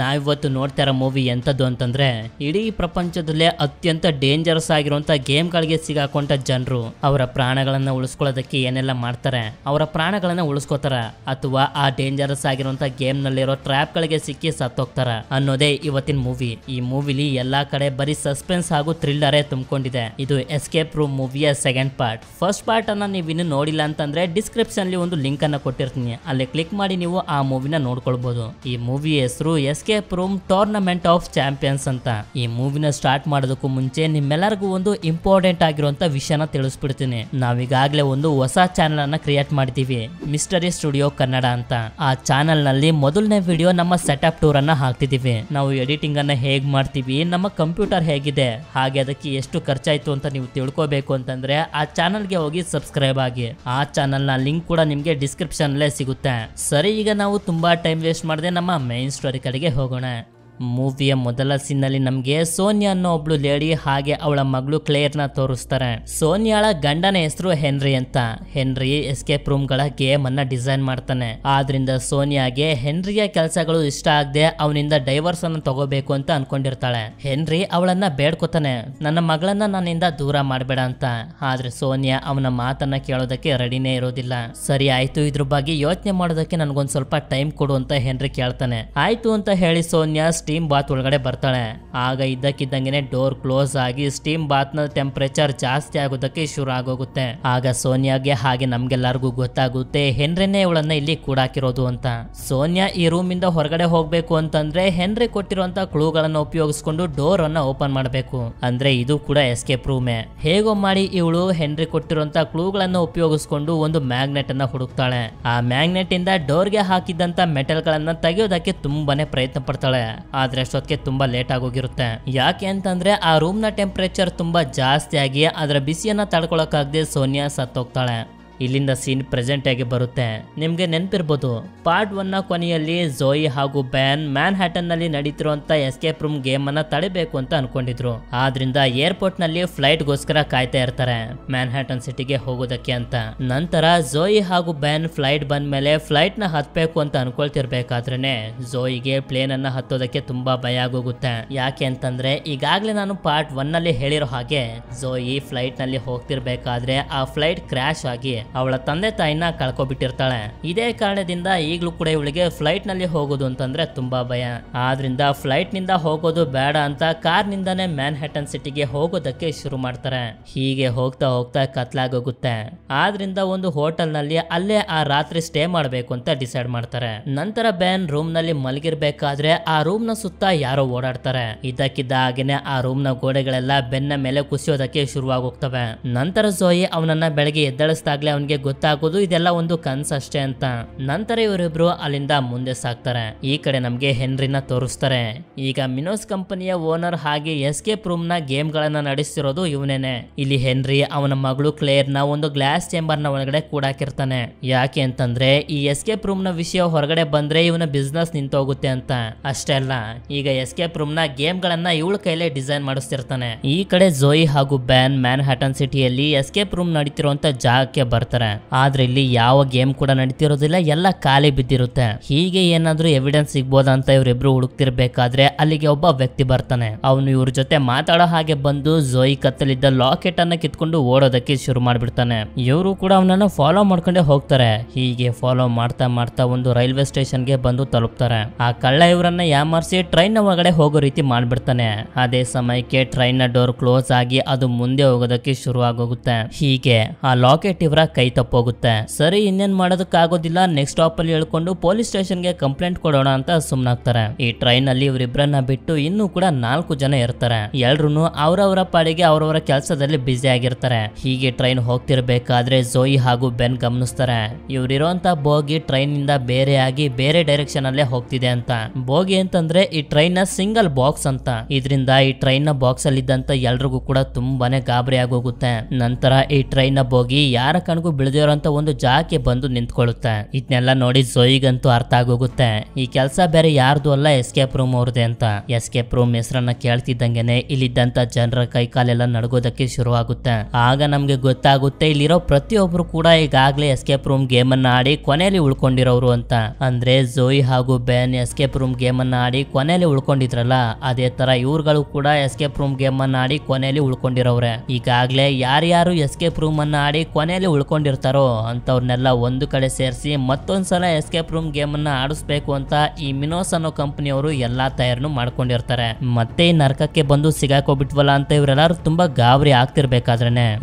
ನಾವಿವತ್ತು ನೋಡ್ತಾ ಇರೋ ಮೂವಿ ಎಂಥದ್ದು ಅಂತಂದ್ರೆ ಇಡೀ ಪ್ರಪಂಚದಲ್ಲೇ ಅತ್ಯಂತ ಡೇಂಜರಸ್ ಗೇಮ್ ಗಳಿಗೆ ಸಿಗಾಕೊಂಡ ಜನರು ಅವರ ಪ್ರಾಣಗಳನ್ನು ಉಳಿಸ್ಕೊಳ್ಳೋದಕ್ಕೆ ಏನೆಲ್ಲ ಮಾಡ್ತಾರೆ ಅವರ ಪ್ರಾಣಗಳನ್ನು ಉಳಿಸ್ಕೋತಾರೆ ಅಥವಾ ಆ ಡೇಂಜರಸ್ ಗೇಮ್ ನಲ್ಲಿರೋ ಗೇಮ್ನಲ್ಲಿರೋ ಗಳಿಗೆ ಸಿಕ್ಕಿ ಸತ್ತೋಗ್ತಾರೆ ಅನ್ನೋದೇ ಇವತ್ತಿನ ಮೂವಿ ಈ ಮೂವಿಲಿ ಎಲ್ಲಾ ಕಡೆ ಬರೀ ಸಸ್ಪೆನ್ಸ್ ಹಾಗೂ ಥ್ರಿಲ್ಲರೇ ತುಂಬಿಕೊಂಡಿದೆ ಇದು ಎಸ್ಕೇಪ್ ರೂಮ್ ಮೂವಿಯ ಸೆಕೆಂಡ್ ಪಾರ್ಟ್ ಫಸ್ಟ್ ಅನ್ನ ನೀವು ಇನ್ನೂ ನೋಡಿಲ್ಲ ಅಂತಂದರೆ ಡಿಸ್ಕ್ರಿಪ್ಷನ್ಲಿ ಒಂದು ಲಿಂಕ್ ಅನ್ನ ಕೊಟ್ಟಿರ್ತೀನಿ ಅಲ್ಲಿ ಕ್ಲಿಕ್ ಮಾಡಿ ನೀವು ಆ ಮೂವಿನ ನೋಡ್ಕೊಳ್ಬೋದು ಈ ಮೂವಿ ಹೆಸರು escape room tournament of champions ಅಂತ ಈ ಮೂವಿನ ಸ್ಟಾರ್ಟ್ ಮಾಡೋದಕ್ಕೂ ಮುಂಚೆ ನಿಮ್ಮೆಲ್ಲರಿಗೂ ಒಂದು ಇಂಪಾರ್ಟೆಂಟ್ ಆಗಿರುವಂತ ವಿಷಯನ ತಿಳಿಸ್ಬಿಡ್ತೀನಿ ನಾವೀಗಾಗಲೇ ಒಂದು ಹೊಸ ಚಾನೆಲ್ ಅನ್ನ ಕ್ರಿಯೇಟ್ ಮಾಡ್ತೀವಿ ಮಿಸ್ಟರಿ ಸ್ಟುಡಿಯೋ ಕನ್ನಡ ಅಂತ ಆ ಚಾನಲ್ ನಲ್ಲಿ ಮೊದಲನೇ ವಿಡಿಯೋ ನಮ್ಮ ಸೆಟಪ್ ಟೂರ್ ಅನ್ನ ಹಾಕ್ತಿದೀವಿ ನಾವು ಎಡಿಟಿಂಗ್ ಅನ್ನ ಹೇಗ್ ಮಾಡ್ತೀವಿ ನಮ್ಮ ಕಂಪ್ಯೂಟರ್ ಹೇಗಿದೆ ಹಾಗೆ ಅದಕ್ಕೆ ಎಷ್ಟು ಖರ್ಚಾಯ್ತು ಅಂತ ನೀವು ತಿಳ್ಕೋಬೇಕು ಅಂತಂದ್ರೆ ಆ ಗೆ ಹೋಗಿ ಸಬ್ಸ್ಕ್ರೈಬ್ ಆಗಿ ಆ ಚಾನಲ್ ನ ಲಿಂಕ್ ಕೂಡ ನಿಮ್ಗೆ ಡಿಸ್ಕ್ರಿಪ್ಷನ್ ಸಿಗುತ್ತೆ ಸರಿ ಈಗ ನಾವು ತುಂಬಾ ಟೈಮ್ ವೇಸ್ಟ್ ಮಾಡದೆ ನಮ್ಮ ಮೈನ್ ಸ್ಟೋರಿ ಕಡೆಗೆ ಮನೆಗೆ ಹೋಗೋಣ ಮೂವಿಯ ಮೊದಲ ಸೀನ್ನಲ್ಲಿ ನಮಗೆ ಸೋನಿಯಾ ಅನ್ನೋ ಒಬ್ಳು ಲೇಡಿ ಹಾಗೆ ಅವಳ ಮಗಳು ನ ತೋರಿಸ್ತಾರೆ ಸೋನಿಯಾಳ ಗಂಡನ ಹೆಸರು ಹೆನ್ರಿ ಅಂತ ಹೆನ್ರಿ ಎಸ್ಕೇಪ್ ರೂಮ್ ಗಳ ಗೇಮ್ ಅನ್ನ ಡಿಸೈನ್ ಮಾಡ್ತಾನೆ ಆದ್ರಿಂದ ಸೋನಿಯಾಗೆ ಹೆನ್ರಿಯ ಕೆಲಸಗಳು ಇಷ್ಟ ಆಗದೆ ಅವನಿಂದ ಡೈವರ್ಸ್ ಅನ್ನ ತಗೋಬೇಕು ಅಂತ ಅನ್ಕೊಂಡಿರ್ತಾಳೆ ಹೆನ್ರಿ ಅವಳನ್ನ ಬೇಡ್ಕೊತಾನೆ ನನ್ನ ಮಗಳನ್ನ ನನ್ನಿಂದ ದೂರ ಮಾಡಬೇಡ ಅಂತ ಆದ್ರೆ ಸೋನಿಯಾ ಅವನ ಮಾತನ್ನ ಕೇಳೋದಕ್ಕೆ ರೆಡಿನೇ ಇರೋದಿಲ್ಲ ಸರಿ ಆಯ್ತು ಇದ್ರ ಬಗ್ಗೆ ಯೋಚನೆ ಮಾಡೋದಕ್ಕೆ ನನ್ಗೊಂದ್ ಸ್ವಲ್ಪ ಟೈಮ್ ಕೊಡು ಅಂತ ಹೆನ್ರಿ ಕೇಳ್ತಾನೆ ಆಯ್ತು ಅಂತ ಹೇಳಿ ಸೋನಿಯಾ ಸ್ಟೀಮ್ ಬಾತ್ ಒಳಗಡೆ ಬರ್ತಾಳೆ ಆಗ ಇದ್ದಕ್ಕಿದ್ದಂಗೆ ಡೋರ್ ಕ್ಲೋಸ್ ಆಗಿ ಸ್ಟೀಮ್ ಬಾತ್ ನ ಟೆಂಪರೇಚರ್ ಜಾಸ್ತಿ ಆಗೋದಕ್ಕೆ ಶುರು ಆಗೋಗುತ್ತೆ ಆಗ ಸೋನಿಯಾಗೆ ಹಾಗೆ ನಮ್ಗೆಲ್ಲರಿಗೂ ಗೊತ್ತಾಗುತ್ತೆ ಹೆನ್ರಿನೇ ಇವಳನ್ನ ಇಲ್ಲಿ ಕೂಡಾಕಿರೋದು ಅಂತ ಸೋನಿಯಾ ಈ ರೂಮ್ ಇಂದ ಹೊರಗಡೆ ಹೋಗ್ಬೇಕು ಅಂತಂದ್ರೆ ಹೆನ್ರಿ ಕೊಟ್ಟಿರುವಂತ ಕ್ಲೂಗಳನ್ನ ಉಪಯೋಗಿಸಿಕೊಂಡು ಡೋರ್ ಅನ್ನ ಓಪನ್ ಮಾಡಬೇಕು ಅಂದ್ರೆ ಇದು ಕೂಡ ಎಸ್ಕೇಪ್ ರೂಮೆ ಹೇಗೋ ಮಾಡಿ ಇವಳು ಹೆನ್ರಿ ಕೊಟ್ಟಿರುವಂತ ಕ್ಲೂಗಳನ್ನ ಉಪಯೋಗಿಸ್ಕೊಂಡು ಒಂದು ಮ್ಯಾಗ್ನೆಟ್ ಅನ್ನ ಹುಡುಕ್ತಾಳೆ ಆ ಮ್ಯಾಗ್ನೆಟ್ ಇಂದ ಡೋರ್ ಗೆ ಹಾಕಿದಂತ ಮೆಟಲ್ ಗಳನ್ನ ತೆಗೆಯೋದಕ್ಕೆ ತುಂಬಾನೇ ಪ್ರಯತ್ನ ಪಡ್ತಾಳೆ ಆದ್ರೆ ಅಷ್ಟೊತ್ತಿಗೆ ತುಂಬ ಲೇಟ್ ಆಗೋಗಿರುತ್ತೆ ಯಾಕೆ ಅಂತಂದ್ರೆ ಆ ರೂಮ್ ನ ಟೆಂಪರೇಚರ್ ತುಂಬಾ ಜಾಸ್ತಿ ಆಗಿ ಅದರ ಬಿಸಿಯನ್ನ ತಡ್ಕೊಳಕಾಗದೆ ಸೋನಿಯಾ ಸತ್ತೋಗ್ತಾಳೆ ಇಲ್ಲಿಂದ ಸೀನ್ ಪ್ರೆಸೆಂಟ್ ಆಗಿ ಬರುತ್ತೆ ನಿಮ್ಗೆ ನೆನಪಿರ್ಬೋದು ಪಾರ್ಟ್ ಒನ್ ನ ಕೊನೆಯಲ್ಲಿ ಜೋಯಿ ಹಾಗೂ ಬ್ಯಾನ್ ಮ್ಯಾನ್ ಹ್ಯಾಟನ್ ನಲ್ಲಿ ನಡೀತಿರುವಂತ ಎಸ್ಕೇಪ್ ರೂಮ್ ಗೇಮ್ ಅನ್ನ ತಡೆಬೇಕು ಅಂತ ಅನ್ಕೊಂಡಿದ್ರು ಆದ್ರಿಂದ ಏರ್ಪೋರ್ಟ್ ನಲ್ಲಿ ಫ್ಲೈಟ್ ಗೋಸ್ಕರ ಕಾಯ್ತಾ ಇರ್ತಾರೆ ಮ್ಯಾನ್ ಹ್ಯಾಟನ್ ಸಿಟಿಗೆ ಹೋಗೋದಕ್ಕೆ ಅಂತ ನಂತರ ಜೋಯಿ ಹಾಗೂ ಬ್ಯಾನ್ ಫ್ಲೈಟ್ ಬಂದ ಮೇಲೆ ಫ್ಲೈಟ್ ನ ಹತ್ಬೇಕು ಅಂತ ಅನ್ಕೊಳ್ತಿರ್ಬೇಕಾದ್ರೆ ಜೋಯಿಗೆ ಪ್ಲೇನ್ ಅನ್ನ ಹತ್ತೋದಕ್ಕೆ ತುಂಬಾ ಭಯ ಆಗೋಗುತ್ತೆ ಯಾಕೆ ಅಂತಂದ್ರೆ ಈಗಾಗ್ಲೇ ನಾನು ಪಾರ್ಟ್ ಒನ್ ನಲ್ಲಿ ಹೇಳಿರೋ ಹಾಗೆ ಜೋಯಿ ಫ್ಲೈಟ್ ನಲ್ಲಿ ಹೋಗ್ತಿರ್ಬೇಕಾದ್ರೆ ಆ ಫ್ಲೈಟ್ ಕ್ರಾಶ್ ಆಗಿ ಅವಳ ತಂದೆ ತಾಯಿನ ಕಳ್ಕೊಬಿಟ್ಟಿರ್ತಾಳೆ ಇದೇ ಕಾರಣದಿಂದ ಈಗಲೂ ಕೂಡ ಇವಳಿಗೆ ಫ್ಲೈಟ್ ನಲ್ಲಿ ಹೋಗೋದು ಅಂತಂದ್ರೆ ತುಂಬಾ ಭಯ ಆದ್ರಿಂದ ಫ್ಲೈಟ್ ನಿಂದ ಹೋಗೋದು ಬೇಡ ಅಂತ ಕಾರ್ ನಿಂದಾನೆ ಮ್ಯಾನ್ಹ್ಯಾಟನ್ ಸಿಟಿಗೆ ಹೋಗೋದಕ್ಕೆ ಶುರು ಮಾಡ್ತಾರೆ ಹೀಗೆ ಹೋಗ್ತಾ ಹೋಗ್ತಾ ಕತ್ಲಾಗೋಗುತ್ತೆ ಆದ್ರಿಂದ ಒಂದು ಹೋಟೆಲ್ ನಲ್ಲಿ ಅಲ್ಲೇ ಆ ರಾತ್ರಿ ಸ್ಟೇ ಮಾಡಬೇಕು ಅಂತ ಡಿಸೈಡ್ ಮಾಡ್ತಾರೆ ನಂತರ ಬ್ಯಾನ್ ರೂಮ್ ನಲ್ಲಿ ಮಲಗಿರ್ಬೇಕಾದ್ರೆ ಆ ರೂಮ್ ನ ಸುತ್ತ ಯಾರೋ ಓಡಾಡ್ತಾರೆ ಇದಕ್ಕಿದ್ದ ಹಾಗೆನೆ ಆ ರೂಮ್ ನ ಗೋಡೆಗಳೆಲ್ಲ ಬೆನ್ನ ಮೇಲೆ ಕುಸಿಯೋದಕ್ಕೆ ಶುರುವಾಗೋಗ್ತವೆ ನಂತರ ಜೋಯಿ ಅವನನ್ನ ಬೆಳಗ್ಗೆ ಎದ್ದಳಿಸ್ತಾಗ್ಲೆ ಅವನಿಗೆ ಗೊತ್ತಾಗೋದು ಇದೆಲ್ಲ ಒಂದು ಕನ್ಸಷ್ಟೇ ಅಂತ ನಂತರ ಇವರಿಬ್ರು ಅಲ್ಲಿಂದ ಮುಂದೆ ಸಾಕ್ತಾರೆ ಈ ಕಡೆ ನಮಗೆ ಹೆನ್ರಿನ ತೋರಿಸ್ತಾರೆ ಈಗ ಮಿನೋಸ್ ಕಂಪನಿಯ ಓನರ್ ಹಾಗೆ ಎಸ್ಕೇಪ್ ರೂಮ್ ನ ಗೇಮ್ ಗಳನ್ನ ನಡೆಸ್ತಿರೋದು ಇವನೇನೆ ಇಲ್ಲಿ ಹೆನ್ರಿ ಅವನ ಮಗಳು ಕ್ಲೇರ್ ನ ಒಂದು ಗ್ಲಾಸ್ ಚೇಂಬರ್ ನ ಒಳಗಡೆ ಕೂಡಾಕಿರ್ತಾನೆ ಯಾಕೆ ಅಂತಂದ್ರೆ ಈ ಎಸ್ಕೇಪ್ ರೂಮ್ ನ ವಿಷಯ ಹೊರಗಡೆ ಬಂದ್ರೆ ಇವನ ಬಿಸ್ನೆಸ್ ನಿಂತೋಗುತ್ತೆ ಅಂತ ಅಷ್ಟೇ ಅಲ್ಲ ಈಗ ಎಸ್ಕೇಪ್ ರೂಮ್ ನ ಗೇಮ್ ಗಳನ್ನ ಇವಳ ಕೈಲೇ ಡಿಸೈನ್ ಮಾಡಿಸ್ತಿರ್ತಾನೆ ಈ ಕಡೆ ಜೋಯಿ ಹಾಗೂ ಬ್ಯಾನ್ ಮ್ಯಾನ್ ಹ್ಯಾಟನ್ ಸಿಟಿಯಲ್ಲಿ ಎಸ್ಕೇಪ್ ರೂಮ್ ನಡೀತಿರುವಂತ ಜಾಗಕ್ಕೆ ಬರ್ತಾರೆ ಆದ್ರೆ ಇಲ್ಲಿ ಯಾವ ಗೇಮ್ ಕೂಡ ನಡೀತಿರೋದಿಲ್ಲ ಎಲ್ಲ ಖಾಲಿ ಬಿದ್ದಿರುತ್ತೆ ಹೀಗೆ ಏನಾದ್ರೂ ಎವಿಡೆನ್ಸ್ ಸಿಗ್ಬೋದಂತ ಅಂತ ಇವ್ರಿಬ್ರು ಹುಡುಕ್ತಿರ್ಬೇಕಾದ್ರೆ ಅಲ್ಲಿಗೆ ಒಬ್ಬ ವ್ಯಕ್ತಿ ಬರ್ತಾನೆ ಅವನು ಇವ್ರ ಜೊತೆ ಮಾತಾಡೋ ಹಾಗೆ ಬಂದು ಜೋಯಿ ಕತ್ತಲಿದ್ದ ಲಾಕೆಟ್ ಅನ್ನ ಕಿತ್ಕೊಂಡು ಓಡೋದಕ್ಕೆ ಶುರು ಮಾಡ್ಬಿಡ್ತಾನೆ ಇವರು ಕೂಡ ಅವನನ್ನ ಫಾಲೋ ಮಾಡ್ಕೊಂಡೇ ಹೋಗ್ತಾರೆ ಹೀಗೆ ಫಾಲೋ ಮಾಡ್ತಾ ಮಾಡ್ತಾ ಒಂದು ರೈಲ್ವೆ ಸ್ಟೇಷನ್ ಗೆ ಬಂದು ತಲುಪ್ತಾರೆ ಆ ಕಳ್ಳ ಇವರನ್ನ ಯಾಮರ್ಸಿ ಟ್ರೈನ್ ಒಳಗಡೆ ಹೋಗೋ ರೀತಿ ಮಾಡ್ಬಿಡ್ತಾನೆ ಅದೇ ಸಮಯಕ್ಕೆ ಟ್ರೈನ್ ನ ಡೋರ್ ಕ್ಲೋಸ್ ಆಗಿ ಅದು ಮುಂದೆ ಹೋಗೋದಕ್ಕೆ ಶುರು ಆಗೋಗುತ್ತೆ ಹೀಗೆ ಆ ಲಾಕೆಟ್ ಇವರ ಕೈ ತಪ್ಪೋಗುತ್ತೆ ಸರಿ ಇನ್ನೇನ್ ಮಾಡೋದಕ್ಕಾಗೋದಿಲ್ಲ ನೆಕ್ಸ್ಟ್ ಸ್ಟಾಪ್ ಅಲ್ಲಿ ಹೇಳ್ಕೊಂಡು ಪೊಲೀಸ್ ಸ್ಟೇಷನ್ಗೆ ಕಂಪ್ಲೇಂಟ್ ಕೊಡೋಣ ಅಂತ ಸುಮ್ನಾಗ್ತಾರೆ ಈ ಟ್ರೈನ್ ಅಲ್ಲಿ ಇವರಿಬ್ಬರನ್ನ ಬಿಟ್ಟು ಇನ್ನೂ ಕೂಡ ನಾಲ್ಕು ಜನ ಇರ್ತಾರೆ ಎಲ್ರು ಅವರವರ ಪಾಡಿಗೆ ಅವರವರ ಕೆಲಸದಲ್ಲಿ ಬ್ಯುಸಿ ಆಗಿರ್ತಾರೆ ಹೀಗೆ ಟ್ರೈನ್ ಹೋಗ್ತಿರ್ಬೇಕಾದ್ರೆ ಜೋಯಿ ಹಾಗೂ ಬೆನ್ ಗಮನಿಸ್ತಾರೆ ಇವ್ರಿರುವಂತ ಬೋಗಿ ಟ್ರೈನ್ ಇಂದ ಬೇರೆ ಆಗಿ ಬೇರೆ ಡೈರೆಕ್ಷನ್ ಅಲ್ಲೇ ಹೋಗ್ತಿದೆ ಅಂತ ಬೋಗಿ ಅಂತಂದ್ರೆ ಈ ಟ್ರೈನ್ ನ ಸಿಂಗಲ್ ಬಾಕ್ಸ್ ಅಂತ ಇದರಿಂದ ಈ ಟ್ರೈನ್ ನ ಬಾಕ್ಸ್ ಅಲ್ಲಿ ಇದ್ದಂತ ಎಲ್ರಿಗೂ ಕೂಡ ತುಂಬಾನೇ ಗಾಬರಿ ಆಗೋಗುತ್ತೆ ನಂತರ ಈ ಟ್ರೈನ್ ನ ಬೋಗಿ ಯಾರ ಕಣ್ ಎಲ್ಲರಿಗೂ ಬೆಳೆದಿರೋಂಥ ಒಂದು ಜಾಕೆ ಬಂದು ನಿಂತ್ಕೊಳ್ಳುತ್ತೆ ಇದನ್ನೆಲ್ಲ ನೋಡಿ ಝೋಯಿಗಂತೂ ಅರ್ಥ ಆಗೋಗುತ್ತೆ ಈ ಕೆಲಸ ಬೇರೆ ಯಾರ್ದು ಅಲ್ಲ ಎಸ್ಕೇಪ್ ರೂಮ್ ಅವ್ರದೇ ಅಂತ ಎಸ್ಕೇಪ್ ರೂಮ್ ಹೆಸರನ್ನ ಕೇಳ್ತಿದ್ದಂಗೆನೆ ಇಲ್ಲಿದ್ದಂತ ಜನರ ಕೈ ಕಾಲೆಲ್ಲ ನಡಗೋದಕ್ಕೆ ಆಗುತ್ತೆ ಆಗ ನಮ್ಗೆ ಗೊತ್ತಾಗುತ್ತೆ ಇಲ್ಲಿರೋ ಪ್ರತಿಯೊಬ್ರು ಕೂಡ ಈಗಾಗಲೇ ಎಸ್ಕೇಪ್ ರೂಮ್ ಗೇಮ್ ಅನ್ನ ಆಡಿ ಕೊನೆಯಲ್ಲಿ ಉಳ್ಕೊಂಡಿರೋರು ಅಂತ ಅಂದ್ರೆ ಜೋಯಿ ಹಾಗೂ ಬೆನ್ ಎಸ್ಕೇಪ್ ರೂಮ್ ಗೇಮ್ ಅನ್ನ ಆಡಿ ಕೊನೆಯಲ್ಲಿ ಉಳ್ಕೊಂಡಿದ್ರಲ್ಲ ಅದೇ ತರ ಇವ್ರುಗಳು ಕೂಡ ಎಸ್ಕೇಪ್ ರೂಮ್ ಗೇಮ್ ಅನ್ನ ಆಡಿ ಕೊನೆಯಲ್ಲಿ ಉಳ್ಕೊಂಡಿರೋರೆ ಈಗಾಗಲೇ ಯಾರ್ಯಾರು ಎಸ್ಕೇಪ್ ರೂಮ್ ಅನ್ನ ಆಡಿ ಕೊನೆಯಲ್ಲಿ ಉಳ್ಕೊಂಡು ಕೊಂಡಿರ್ತಾರೋ ಅಂಥವ್ರನ್ನೆಲ್ಲ ಒಂದು ಕಡೆ ಸೇರಿಸಿ ಮತ್ತೊಂದು ಸಲ ಎಸ್ಕೇಪ್ ರೂಮ್ ಗೇಮ್ ಅನ್ನ ಆಡಿಸ್ಬೇಕು ಅಂತ ಈ ಮಿನೋಸ್ ಅನ್ನೋ ಕಂಪನಿಯವರು ಎಲ್ಲ ತಯಾರನ್ನು ಮಾಡ್ಕೊಂಡಿರ್ತಾರೆ ಮತ್ತೆ ಈ ನರಕಕ್ಕೆ ಬಂದು ಸಿಗಾಕೋಬಿಟ್ವಲ್ಲ ಅಂತ ಇವರೆಲ್ಲರೂ ತುಂಬಾ ಗಾಬರಿ ಆಗ್ತಿರ್ಬೇಕಾದ್ರೆ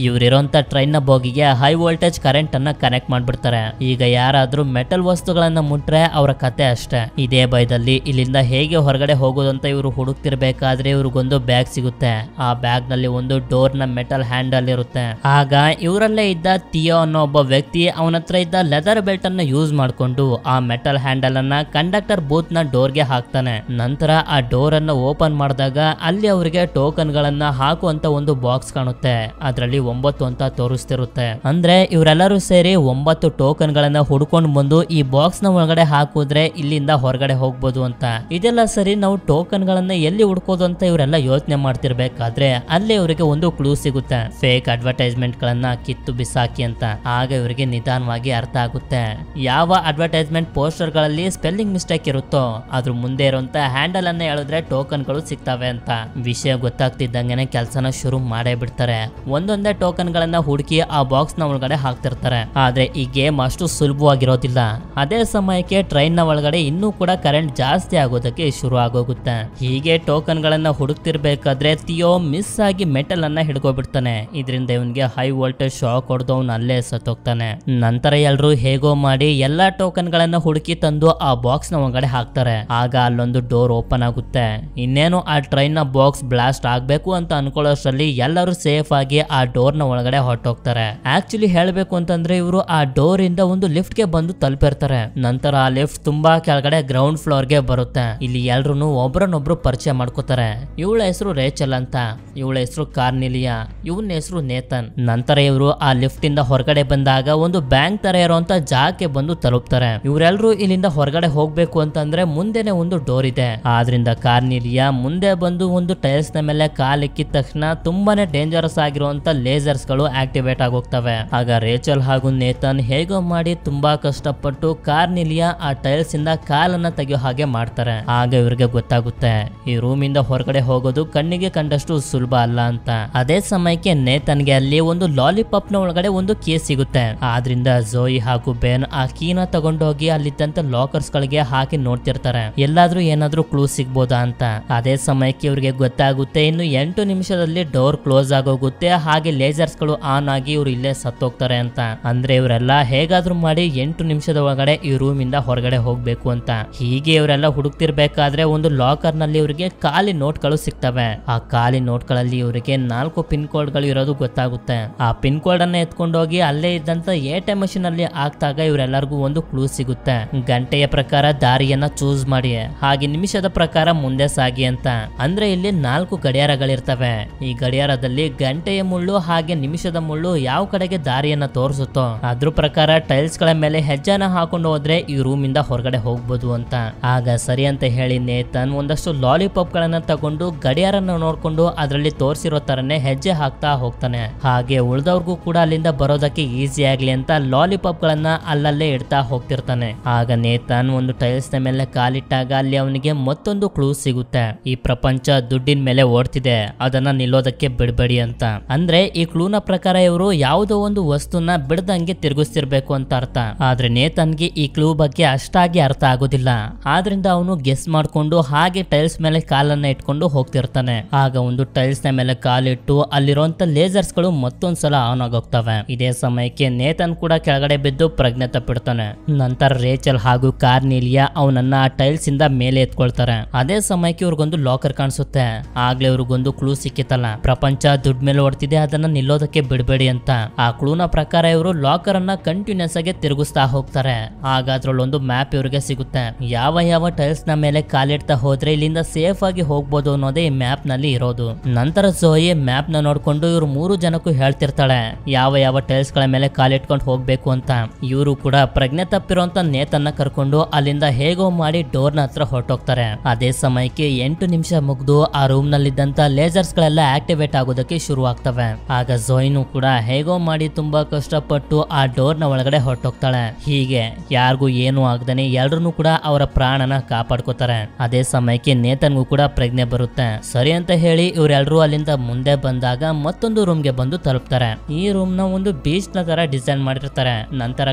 ಇವರಿರೋಂಥ ಟ್ರೈನ್ ನ ಬೋಗಿಗೆ ಹೈ ವೋಲ್ಟೇಜ್ ಕರೆಂಟ್ ಅನ್ನ ಕನೆಕ್ಟ್ ಮಾಡ್ಬಿಡ್ತಾರೆ ಈಗ ಯಾರಾದ್ರೂ ಮೆಟಲ್ ವಸ್ತುಗಳನ್ನ ಮುಟ್ರೆ ಅವರ ಕತೆ ಅಷ್ಟೇ ಇದೇ ಭಯದಲ್ಲಿ ಇಲ್ಲಿಂದ ಹೇಗೆ ಹೊರಗಡೆ ಹೋಗೋದಂತ ಅಂತ ಇವರು ಹುಡುಕ್ತಿರ್ಬೇಕಾದ್ರೆ ಇವ್ರಿಗೊಂದು ಬ್ಯಾಗ್ ಸಿಗುತ್ತೆ ಆ ಬ್ಯಾಗ್ ನಲ್ಲಿ ಒಂದು ಡೋರ್ ನ ಮೆಟಲ್ ಹ್ಯಾಂಡಲ್ ಇರುತ್ತೆ ಆಗ ಇವರಲ್ಲೇ ಇದ್ದ ತಿಯೋ ಅನ್ನೋ ಒಬ್ಬ ವ್ಯಕ್ತಿ ಅವನ ಹತ್ರ ಇದ್ದ ಲೆದರ್ ಬೆಲ್ಟ್ ಅನ್ನ ಯೂಸ್ ಮಾಡಿಕೊಂಡು ಆ ಮೆಟಲ್ ಹ್ಯಾಂಡಲ್ ಅನ್ನ ಕಂಡಕ್ಟರ್ ಬೂತ್ ನ ಗೆ ಹಾಕ್ತಾನೆ ನಂತರ ಆ ಡೋರ್ ಅನ್ನ ಓಪನ್ ಮಾಡಿದಾಗ ಅಲ್ಲಿ ಅವರಿಗೆ ಟೋಕನ್ ಗಳನ್ನ ಹಾಕುವಂತ ಒಂದು ಬಾಕ್ಸ್ ಕಾಣುತ್ತೆ ಅದರಲ್ಲಿ ಒಂಬತ್ತು ಅಂತ ತೋರಿಸ್ತಿರುತ್ತೆ ಅಂದ್ರೆ ಇವರೆಲ್ಲರೂ ಸೇರಿ ಒಂಬತ್ತು ಟೋಕನ್ ಗಳನ್ನ ಹುಡ್ಕೊಂಡು ಬಂದು ಈ ಬಾಕ್ಸ್ ನ ಒಳಗಡೆ ಹಾಕುದ್ರೆ ಇಲ್ಲಿಂದ ಹೊರಗಡೆ ಹೋಗ್ಬೋದು ಅಂತ ಇದೆಲ್ಲ ಸರಿ ನಾವು ಟೋಕನ್ ಗಳನ್ನ ಎಲ್ಲಿ ಹುಡ್ಕೋದು ಅಂತ ಇವರೆಲ್ಲ ಯೋಚನೆ ಮಾಡ್ತಿರ್ಬೇಕಾದ್ರೆ ಅಲ್ಲಿ ಇವರಿಗೆ ಒಂದು ಕ್ಲೂ ಸಿಗುತ್ತೆ ಫೇಕ್ ಅಡ್ವರ್ಟೈಸ್ಮೆಂಟ್ ಗಳನ್ನ ಕಿತ್ತು ಬಿಸಾಕಿ ಅಂತ ಆಗ ಇವರಿಗೆ ನಿಧಾನವಾಗಿ ಅರ್ಥ ಆಗುತ್ತೆ ಯಾವ ಅಡ್ವರ್ಟೈಸ್ಮೆಂಟ್ ಪೋಸ್ಟರ್ ಗಳಲ್ಲಿ ಸ್ಪೆಲ್ಲಿಂಗ್ ಮಿಸ್ಟೇಕ್ ಇರುತ್ತೋ ಅದ್ರ ಮುಂದೆ ಇರುವಂತ ಹ್ಯಾಂಡಲ್ ಅನ್ನ ಹೇಳಿದ್ರೆ ಟೋಕನ್ ಗಳು ಸಿಗ್ತವೆ ಅಂತ ವಿಷಯ ಗೊತ್ತಾಗ್ತಿದ್ದಂಗೆ ಕೆಲಸನ ಶುರು ಮಾಡೇ ಬಿಡ್ತಾರೆ ಒಂದೊಂದೇ ಟೋಕನ್ ಗಳನ್ನ ಹುಡುಕಿ ಆ ಬಾಕ್ಸ್ ನ ಒಳಗಡೆ ಹಾಕ್ತಿರ್ತಾರೆ ಆದ್ರೆ ಈ ಗೇಮ್ ಅಷ್ಟು ಸುಲಭವಾಗಿರೋದಿಲ್ಲ ಅದೇ ಸಮಯಕ್ಕೆ ಟ್ರೈನ್ ನ ಒಳಗಡೆ ಇನ್ನೂ ಕೂಡ ಕರೆಂಟ್ ಜಾಸ್ತಿ ಆಗೋದಕ್ಕೆ ಶುರು ಆಗೋಗುತ್ತೆ ಹೀಗೆ ಟೋಕನ್ ಗಳನ್ನ ಹುಡುಕ್ತಿರ್ಬೇಕಾದ್ರೆ ತಿಯೋ ಮಿಸ್ ಆಗಿ ಮೆಟಲ್ ಅನ್ನ ಹಿಡ್ಕೊಬಿಡ್ತಾನೆ ಇದರಿಂದ ಇವನ್ಗೆ ಹೈ ವೋಲ್ಟೇಜ್ ಶಾಕ್ ಹೊಡೆದು ಅವ್ನು ಅಲ್ಲೇ ಸತ್ತೋಗ್ತಾನೆ ನಂತರ ಎಲ್ರು ಹೇಗೋ ಮಾಡಿ ಎಲ್ಲಾ ಟೋಕನ್ ಗಳನ್ನ ಹುಡುಕಿ ತಂದು ಆ ಬಾಕ್ಸ್ ನ ಒಳಗಡೆ ಹಾಕ್ತಾರೆ ಆಗ ಅಲ್ಲೊಂದು ಡೋರ್ ಓಪನ್ ಆಗುತ್ತೆ ಇನ್ನೇನು ಆ ಟ್ರೈನ್ ನ ಬಾಕ್ಸ್ ಬ್ಲಾಸ್ಟ್ ಆಗ್ಬೇಕು ಅಂತ ಅನ್ಕೊಳ್ಳೋಷ್ಟರಲ್ಲಿ ಎಲ್ಲರೂ ಸೇಫ್ ಆಗಿ ಆ ಡೋರ್ ನ ಒಳಗಡೆ ಹೊಟ್ಟೋಗ್ತಾರೆ ಆಕ್ಚುಲಿ ಹೇಳ್ಬೇಕು ಅಂತಂದ್ರೆ ಇವರು ಆ ಡೋರ್ ಇಂದ ಒಂದು ಲಿಫ್ಟ್ ಗೆ ಬಂದು ತಲುಪಿರ್ತಾರೆ ನಂತರ ಆ ಲಿಫ್ಟ್ ತುಂಬಾ ಕೆಳಗಡೆ ಗ್ರೌಂಡ್ ಫ್ಲೋರ್ ಗೆ ಬರುತ್ತೆ ಇಲ್ಲಿ ಎಲ್ರು ಒಬ್ಬರನ್ನೊಬ್ರು ಪರಿಚಯ ಮಾಡ್ಕೋತಾರೆ ಇವಳ ಹೆಸರು ರೇಚಲ್ ಅಂತ ಇವಳ ಹೆಸರು ಕಾರ್ನಿಲಿಯಾ ಇವನ ಹೆಸರು ನೇತನ್ ನಂತರ ಇವರು ಆ ಲಿಫ್ಟ್ ಇಂದ ಹೊರ ಹೊರಗಡೆ ಬಂದಾಗ ಒಂದು ಬ್ಯಾಂಕ್ ತರ ಇರುವಂತ ಜಾಗಕ್ಕೆ ಬಂದು ತಲುಪ್ತಾರೆ ಇವರೆಲ್ಲರೂ ಇಲ್ಲಿಂದ ಹೊರಗಡೆ ಹೋಗ್ಬೇಕು ಅಂತಂದ್ರೆ ಮುಂದೆನೆ ಒಂದು ಡೋರ್ ಇದೆ ಆದ್ರಿಂದ ನಿಲಿಯ ಮುಂದೆ ಬಂದು ಒಂದು ಟೈಲ್ಸ್ ನ ಮೇಲೆ ಇಕ್ಕಿದ ತಕ್ಷಣ ತುಂಬಾನೇ ಡೇಂಜರಸ್ ಆಗಿರುವಂತ ಲೇಸರ್ಸ್ ಗಳು ಆಕ್ಟಿವೇಟ್ ಆಗೋಗ್ತವೆ ಆಗ ರೇಚಲ್ ಹಾಗೂ ನೇತನ್ ಹೇಗೋ ಮಾಡಿ ತುಂಬಾ ಕಷ್ಟಪಟ್ಟು ನಿಲಿಯಾ ಆ ಟೈಲ್ಸ್ ಇಂದ ಕಾಲನ್ನ ತೆಗೆಯೋ ಹಾಗೆ ಮಾಡ್ತಾರೆ ಆಗ ಇವ್ರಿಗೆ ಗೊತ್ತಾಗುತ್ತೆ ಈ ರೂಮ್ ಇಂದ ಹೊರಗಡೆ ಹೋಗೋದು ಕಣ್ಣಿಗೆ ಕಂಡಷ್ಟು ಸುಲಭ ಅಲ್ಲ ಅಂತ ಅದೇ ಸಮಯಕ್ಕೆ ನೇತನ್ಗೆ ಅಲ್ಲಿ ಒಂದು ಲಾಲಿಪಾಪ್ ನ ಒಳಗಡೆ ಒಂದು ಕೀ ಸಿಗುತ್ತೆ ಆದ್ರಿಂದ ಜೋಯಿ ಹಾಗೂ ಬೆನ್ ಆ ಕೀನ ತಗೊಂಡೋಗಿ ಅಲ್ಲಿದ್ದಂತ ಲಾಕರ್ಸ್ ಗಳಿಗೆ ಹಾಕಿ ನೋಡ್ತಿರ್ತಾರೆ ಎಲ್ಲಾದ್ರೂ ಏನಾದ್ರೂ ಕ್ಲೂ ಸಿಗ್ಬೋದಾ ಅಂತ ಅದೇ ಸಮಯಕ್ಕೆ ಇವರಿಗೆ ಗೊತ್ತಾಗುತ್ತೆ ಇನ್ನು ಎಂಟು ನಿಮಿಷದಲ್ಲಿ ಡೋರ್ ಕ್ಲೋಸ್ ಆಗೋಗುತ್ತೆ ಹಾಗೆ ಲೇಸರ್ಸ್ ಗಳು ಆನ್ ಆಗಿ ಇವ್ರು ಇಲ್ಲೇ ಸತ್ತೋಗ್ತಾರೆ ಅಂತ ಅಂದ್ರೆ ಇವರೆಲ್ಲ ಹೇಗಾದ್ರೂ ಮಾಡಿ ಎಂಟು ನಿಮಿಷದ ಒಳಗಡೆ ಈ ರೂಮ್ ಇಂದ ಹೊರಗಡೆ ಹೋಗ್ಬೇಕು ಅಂತ ಹೀಗೆ ಇವರೆಲ್ಲ ಹುಡುಕ್ತಿರ್ಬೇಕಾದ್ರೆ ಒಂದು ಲಾಕರ್ ನಲ್ಲಿ ಇವರಿಗೆ ಖಾಲಿ ನೋಟ್ ಗಳು ಸಿಗ್ತವೆ ಆ ಖಾಲಿ ನೋಟ್ ಗಳಲ್ಲಿ ಇವರಿಗೆ ನಾಲ್ಕು ಪಿನ್ ಕೋಡ್ ಗಳು ಇರೋದು ಗೊತ್ತಾಗುತ್ತೆ ಆ ಪಿನ್ ಕೋಡ್ ಅನ್ನ ಎತ್ಕೊಂಡೋಗಿ ಅಲ್ಲೇ ಇದ್ದಂತ ಎ ಟಿ ಎಂ ಮಷೀನ್ ಅಲ್ಲಿ ಆಗ್ತಾಗ ಇವರೆಲ್ಲರಿಗೂ ಒಂದು ಕ್ಲೂ ಸಿಗುತ್ತೆ ಗಂಟೆಯ ಪ್ರಕಾರ ದಾರಿಯನ್ನ ಚೂಸ್ ಮಾಡಿ ಹಾಗೆ ನಿಮಿಷದ ಪ್ರಕಾರ ಮುಂದೆ ಸಾಗಿ ಅಂತ ಅಂದ್ರೆ ಇಲ್ಲಿ ನಾಲ್ಕು ಗಡಿಯಾರಗಳಿರ್ತವೆ ಈ ಗಡಿಯಾರದಲ್ಲಿ ಗಂಟೆಯ ಮುಳ್ಳು ಹಾಗೆ ನಿಮಿಷದ ಮುಳ್ಳು ಯಾವ ಕಡೆಗೆ ದಾರಿಯನ್ನ ತೋರಿಸುತ್ತೋ ಅದ್ರ ಪ್ರಕಾರ ಟೈಲ್ಸ್ ಗಳ ಮೇಲೆ ಹೆಜ್ಜೆನ ಹಾಕೊಂಡು ಹೋದ್ರೆ ಈ ರೂಮ್ ಇಂದ ಹೊರಗಡೆ ಹೋಗ್ಬೋದು ಅಂತ ಆಗ ಸರಿ ಅಂತ ಹೇಳಿ ನೇತನ್ ಒಂದಷ್ಟು ಲಾಲಿಪಾಪ್ ಗಳನ್ನ ತಗೊಂಡು ಗಡಿಯಾರನ್ನ ನೋಡ್ಕೊಂಡು ಅದರಲ್ಲಿ ತೋರಿಸಿರೋ ತರನೇ ಹೆಜ್ಜೆ ಹಾಕ್ತಾ ಹೋಗ್ತಾನೆ ಹಾಗೆ ಉಳಿದವ್ರಿಗೂ ಕೂಡ ಅಲ್ಲಿಂದ ಬರೋದ ಈಸಿ ಆಗ್ಲಿ ಅಂತ ಲಾಲಿಪಾಪ್ ಗಳನ್ನ ಅಲ್ಲಲ್ಲೇ ಇಡ್ತಾ ಹೋಗ್ತಿರ್ತಾನೆ ಆಗ ನೇತಾನ್ ಒಂದು ಟೈಲ್ಸ್ ನ ಮೇಲೆ ಕಾಲಿಟ್ಟಾಗ ಅಲ್ಲಿ ಅವನಿಗೆ ಮತ್ತೊಂದು ಕ್ಲೂ ಸಿಗುತ್ತೆ ಈ ಪ್ರಪಂಚ ದುಡ್ಡಿನ ಮೇಲೆ ಓಡ್ತಿದೆ ಅದನ್ನ ನಿಲ್ಲೋದಕ್ಕೆ ಬಿಡಬೇಡಿ ಅಂತ ಅಂದ್ರೆ ಈ ಕ್ಲೂನ ಪ್ರಕಾರ ಇವರು ಯಾವುದೋ ಒಂದು ವಸ್ತುನ ಬಿಡದಂಗೆ ತಿರುಗಿಸ್ತಿರ್ಬೇಕು ಅಂತ ಅರ್ಥ ಆದ್ರೆ ನೇತನ್ಗೆ ಈ ಕ್ಲೂ ಬಗ್ಗೆ ಅಷ್ಟಾಗಿ ಅರ್ಥ ಆಗೋದಿಲ್ಲ ಆದ್ರಿಂದ ಅವನು ಗೆಸ್ ಮಾಡ್ಕೊಂಡು ಹಾಗೆ ಟೈಲ್ಸ್ ಮೇಲೆ ಕಾಲನ್ನ ಇಟ್ಕೊಂಡು ಹೋಗ್ತಿರ್ತಾನೆ ಆಗ ಒಂದು ಟೈಲ್ಸ್ ನ ಮೇಲೆ ಕಾಲಿಟ್ಟು ಅಲ್ಲಿರುವಂತ ಲೇಸರ್ಸ್ ಗಳು ಮತ್ತೊಂದ್ಸಲ ಆನ್ ಆಗೋಗ್ತವೆ ಇದೇ ಸಮಯಕ್ಕೆ ನೇತನ್ ಕೂಡ ಕೆಳಗಡೆ ಬಿದ್ದು ಪ್ರಜ್ಞೆ ತಪ್ಪಿಡ್ತಾನೆ ನಂತರ ರೇಚಲ್ ಹಾಗೂ ಕಾರ್ನಿಲಿಯಾ ಅವನನ್ನ ಟೈಲ್ಸ್ ಇಂದ ಮೇಲೆ ಎತ್ಕೊಳ್ತಾರೆ ಅದೇ ಸಮಯಕ್ಕೆ ಇವ್ರಿಗೊಂದು ಲಾಕರ್ ಕಾಣಿಸುತ್ತೆ ಆಗ್ಲೇ ಇವ್ರಿಗೊಂದು ಕ್ಲೂ ಸಿಕ್ಕಿತಲ್ಲ ಪ್ರಪಂಚ ದುಡ್ ಮೇಲೆ ಓಡ್ತಿದೆ ಅದನ್ನ ನಿಲ್ಲೋದಕ್ಕೆ ಬಿಡಬೇಡಿ ಅಂತ ಆ ಕ್ಲೂನ ಪ್ರಕಾರ ಇವರು ಲಾಕರ್ ಅನ್ನ ಕಂಟಿನ್ಯೂಸ್ ಆಗಿ ತಿರುಗಿಸ್ತಾ ಹೋಗ್ತಾರೆ ಆಗ ಅದ್ರಲ್ಲೊಂದು ಮ್ಯಾಪ್ ಇವ್ರಿಗೆ ಸಿಗುತ್ತೆ ಯಾವ ಯಾವ ಟೈಲ್ಸ್ ನ ಮೇಲೆ ಕಾಲಿಡ್ತಾ ಹೋದ್ರೆ ಇಲ್ಲಿಂದ ಸೇಫ್ ಆಗಿ ಹೋಗ್ಬೋದು ಅನ್ನೋದೇ ಈ ಮ್ಯಾಪ್ ನಲ್ಲಿ ಇರೋದು ನಂತರ ಸೋಹಿ ಮ್ಯಾಪ್ ನ ನೋಡ್ಕೊಂಡು ಇವ್ರು ಮೂರು ಜನಕ್ಕೂ ಹೇಳ್ತಿರ್ತಾಳೆ ಯಾವ ಯಾವ ಟೈಲ್ಸ್ ಪ್ಲೇಸ್ಗಳ ಮೇಲೆ ಕಾಲಿಟ್ಕೊಂಡು ಹೋಗಬೇಕು ಅಂತ ಇವರು ಕೂಡ ಪ್ರಜ್ಞೆ ನೇತನ್ ನೇತನ್ನ ಕರ್ಕೊಂಡು ಅಲ್ಲಿಂದ ಹೇಗೋ ಮಾಡಿ ಡೋರ್ನ ಹತ್ರ ಹೊರಟೋಗ್ತಾರೆ ಅದೇ ಸಮಯಕ್ಕೆ ಎಂಟು ನಿಮಿಷ ಮುಗಿದು ಆ ರೂಮ್ ನಲ್ಲಿದ್ದಂತ ಲೇಸರ್ಸ್ ಗಳೆಲ್ಲ ಆಕ್ಟಿವೇಟ್ ಆಗೋದಕ್ಕೆ ಶುರು ಆಗ್ತವೆ ಆಗ ಜೋಯ್ನು ಕೂಡ ಹೇಗೋ ಮಾಡಿ ತುಂಬಾ ಕಷ್ಟಪಟ್ಟು ಆ ಡೋರ್ನ ಒಳಗಡೆ ಹೊರಟೋಗ್ತಾಳೆ ಹೀಗೆ ಯಾರಿಗೂ ಏನು ಆಗದನೆ ಎಲ್ರು ಕೂಡ ಅವರ ಪ್ರಾಣನ ಕಾಪಾಡ್ಕೋತಾರೆ ಅದೇ ಸಮಯಕ್ಕೆ ನೇತನ್ಗೂ ಕೂಡ ಪ್ರಜ್ಞೆ ಬರುತ್ತೆ ಸರಿ ಅಂತ ಹೇಳಿ ಇವರೆಲ್ಲರೂ ಅಲ್ಲಿಂದ ಮುಂದೆ ಬಂದಾಗ ಮತ್ತೊಂದು ರೂಮ್ಗೆ ಬಂದು ತಲುಪ್ತಾರೆ ಈ ರೂಮ್ ನ ಒಂದು ಬಿ ಬೀಚ್ನ ಥರ ಡಿಸೈನ್ ಮಾಡಿರ್ತಾರೆ ನಂತರ